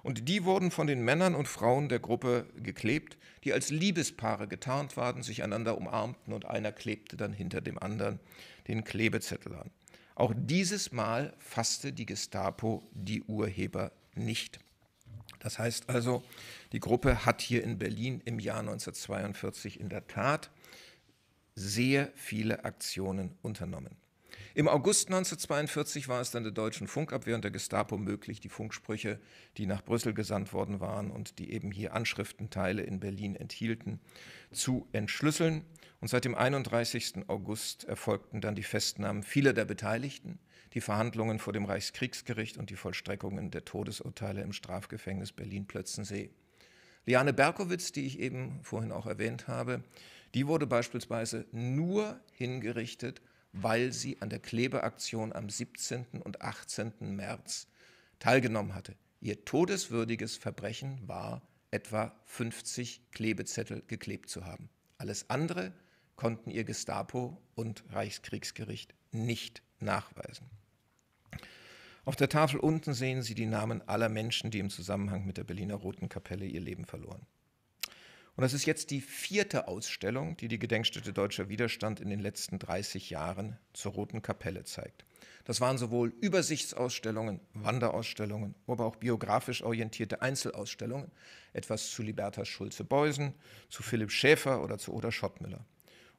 Und die wurden von den Männern und Frauen der Gruppe geklebt, die als Liebespaare getarnt waren, sich einander umarmten und einer klebte dann hinter dem anderen den Klebezettel an. Auch dieses Mal fasste die Gestapo die Urheber nicht. Das heißt also, die Gruppe hat hier in Berlin im Jahr 1942 in der Tat sehr viele Aktionen unternommen. Im August 1942 war es dann der deutschen Funkabwehr und der Gestapo möglich, die Funksprüche, die nach Brüssel gesandt worden waren und die eben hier Anschriftenteile in Berlin enthielten, zu entschlüsseln. Und seit dem 31. August erfolgten dann die Festnahmen vieler der Beteiligten, die Verhandlungen vor dem Reichskriegsgericht und die Vollstreckungen der Todesurteile im Strafgefängnis Berlin-Plötzensee. Liane Berkowitz, die ich eben vorhin auch erwähnt habe, die wurde beispielsweise nur hingerichtet, weil sie an der Klebeaktion am 17. und 18. März teilgenommen hatte. Ihr todeswürdiges Verbrechen war, etwa 50 Klebezettel geklebt zu haben. Alles andere konnten ihr Gestapo und Reichskriegsgericht nicht nachweisen. Auf der Tafel unten sehen Sie die Namen aller Menschen, die im Zusammenhang mit der Berliner Roten Kapelle ihr Leben verloren. Und das ist jetzt die vierte Ausstellung, die die Gedenkstätte Deutscher Widerstand in den letzten 30 Jahren zur Roten Kapelle zeigt. Das waren sowohl Übersichtsausstellungen, Wanderausstellungen, aber auch biografisch orientierte Einzelausstellungen, etwas zu Liberta Schulze-Beusen, zu Philipp Schäfer oder zu Oda Schottmüller.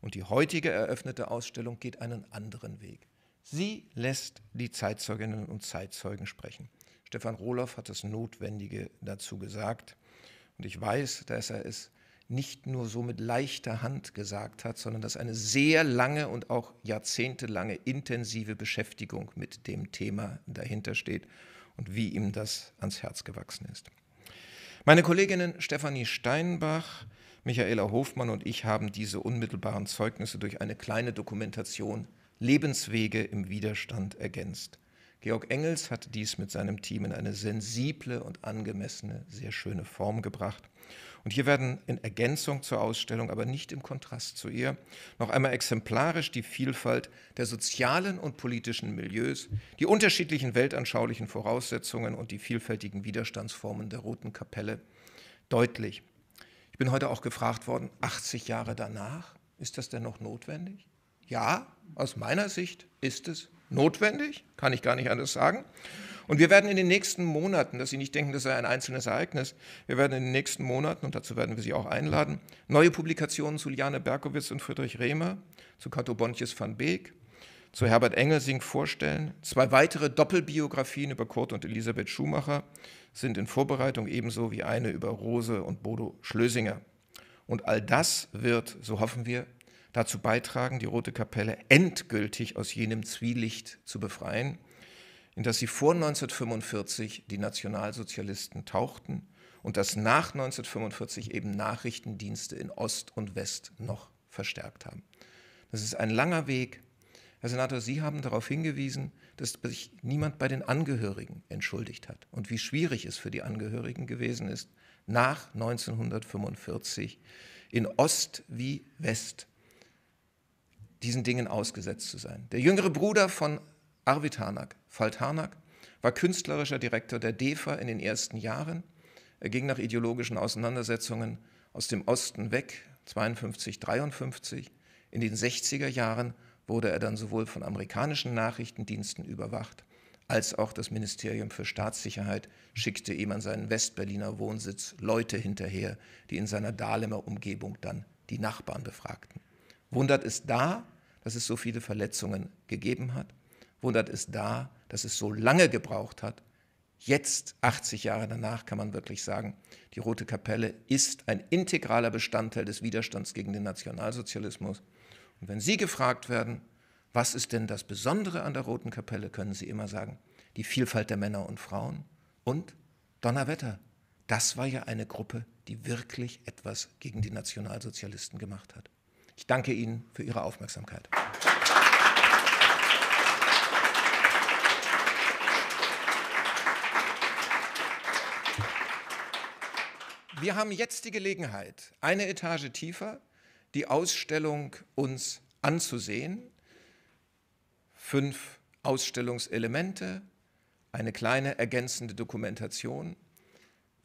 Und die heutige eröffnete Ausstellung geht einen anderen Weg. Sie lässt die Zeitzeuginnen und Zeitzeugen sprechen. Stefan Rohloff hat das Notwendige dazu gesagt. Und ich weiß, dass er es nicht nur so mit leichter Hand gesagt hat, sondern dass eine sehr lange und auch jahrzehntelange intensive Beschäftigung mit dem Thema dahinter steht und wie ihm das ans Herz gewachsen ist. Meine Kolleginnen Stefanie Steinbach, Michaela Hofmann und ich haben diese unmittelbaren Zeugnisse durch eine kleine Dokumentation Lebenswege im Widerstand ergänzt. Georg Engels hat dies mit seinem Team in eine sensible und angemessene, sehr schöne Form gebracht. Und hier werden in Ergänzung zur Ausstellung, aber nicht im Kontrast zu ihr, noch einmal exemplarisch die Vielfalt der sozialen und politischen Milieus, die unterschiedlichen weltanschaulichen Voraussetzungen und die vielfältigen Widerstandsformen der Roten Kapelle deutlich. Ich bin heute auch gefragt worden, 80 Jahre danach, ist das denn noch notwendig? Ja, aus meiner Sicht ist es notwendig, kann ich gar nicht anders sagen. Und wir werden in den nächsten Monaten, dass Sie nicht denken, das sei ein einzelnes Ereignis, wir werden in den nächsten Monaten, und dazu werden wir Sie auch einladen, neue Publikationen zu Liane Berkowitz und Friedrich Rehmer, zu Kato Bontjes van Beek, zu Herbert Engelsing vorstellen. Zwei weitere Doppelbiografien über Kurt und Elisabeth Schumacher sind in Vorbereitung, ebenso wie eine über Rose und Bodo Schlösinger. Und all das wird, so hoffen wir, dazu beitragen, die Rote Kapelle endgültig aus jenem Zwielicht zu befreien, in das sie vor 1945 die Nationalsozialisten tauchten und das nach 1945 eben Nachrichtendienste in Ost und West noch verstärkt haben. Das ist ein langer Weg. Herr Senator, Sie haben darauf hingewiesen, dass sich niemand bei den Angehörigen entschuldigt hat und wie schwierig es für die Angehörigen gewesen ist, nach 1945 in Ost wie West diesen Dingen ausgesetzt zu sein. Der jüngere Bruder von Arvid Harnack, Falt Harnack, war künstlerischer Direktor der DEFA in den ersten Jahren. Er ging nach ideologischen Auseinandersetzungen aus dem Osten weg, 52, 53. In den 60er Jahren wurde er dann sowohl von amerikanischen Nachrichtendiensten überwacht, als auch das Ministerium für Staatssicherheit schickte ihm an seinen Westberliner Wohnsitz Leute hinterher, die in seiner Dahlemer Umgebung dann die Nachbarn befragten. Wundert es da, dass es so viele Verletzungen gegeben hat? Wundert es da, dass es so lange gebraucht hat? Jetzt, 80 Jahre danach, kann man wirklich sagen, die Rote Kapelle ist ein integraler Bestandteil des Widerstands gegen den Nationalsozialismus. Und wenn Sie gefragt werden, was ist denn das Besondere an der Roten Kapelle, können Sie immer sagen, die Vielfalt der Männer und Frauen und Donnerwetter. Das war ja eine Gruppe, die wirklich etwas gegen die Nationalsozialisten gemacht hat. Ich danke Ihnen für Ihre Aufmerksamkeit. Wir haben jetzt die Gelegenheit, eine Etage tiefer die Ausstellung uns anzusehen. Fünf Ausstellungselemente, eine kleine ergänzende Dokumentation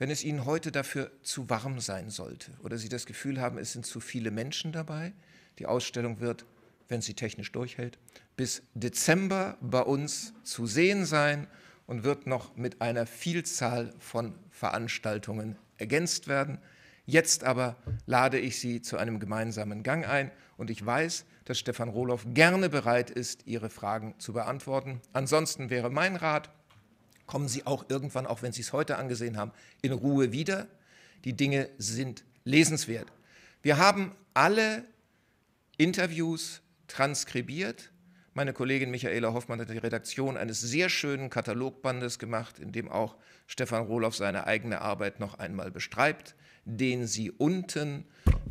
wenn es Ihnen heute dafür zu warm sein sollte oder Sie das Gefühl haben, es sind zu viele Menschen dabei. Die Ausstellung wird, wenn sie technisch durchhält, bis Dezember bei uns zu sehen sein und wird noch mit einer Vielzahl von Veranstaltungen ergänzt werden. Jetzt aber lade ich Sie zu einem gemeinsamen Gang ein und ich weiß, dass Stefan Rohloff gerne bereit ist, Ihre Fragen zu beantworten. Ansonsten wäre mein Rat, kommen sie auch irgendwann, auch wenn sie es heute angesehen haben, in Ruhe wieder. Die Dinge sind lesenswert. Wir haben alle Interviews transkribiert. Meine Kollegin Michaela Hoffmann hat die Redaktion eines sehr schönen Katalogbandes gemacht, in dem auch Stefan Rohloff seine eigene Arbeit noch einmal bestreibt, den Sie unten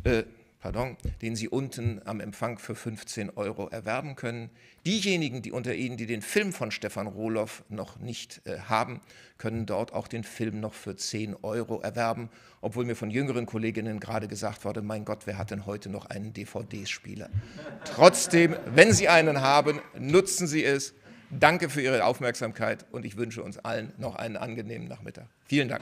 äh, pardon, den Sie unten am Empfang für 15 Euro erwerben können. Diejenigen, die unter Ihnen, die den Film von Stefan Rohloff noch nicht äh, haben, können dort auch den Film noch für 10 Euro erwerben, obwohl mir von jüngeren Kolleginnen gerade gesagt wurde, mein Gott, wer hat denn heute noch einen DVD-Spieler? Trotzdem, wenn Sie einen haben, nutzen Sie es. Danke für Ihre Aufmerksamkeit und ich wünsche uns allen noch einen angenehmen Nachmittag. Vielen Dank.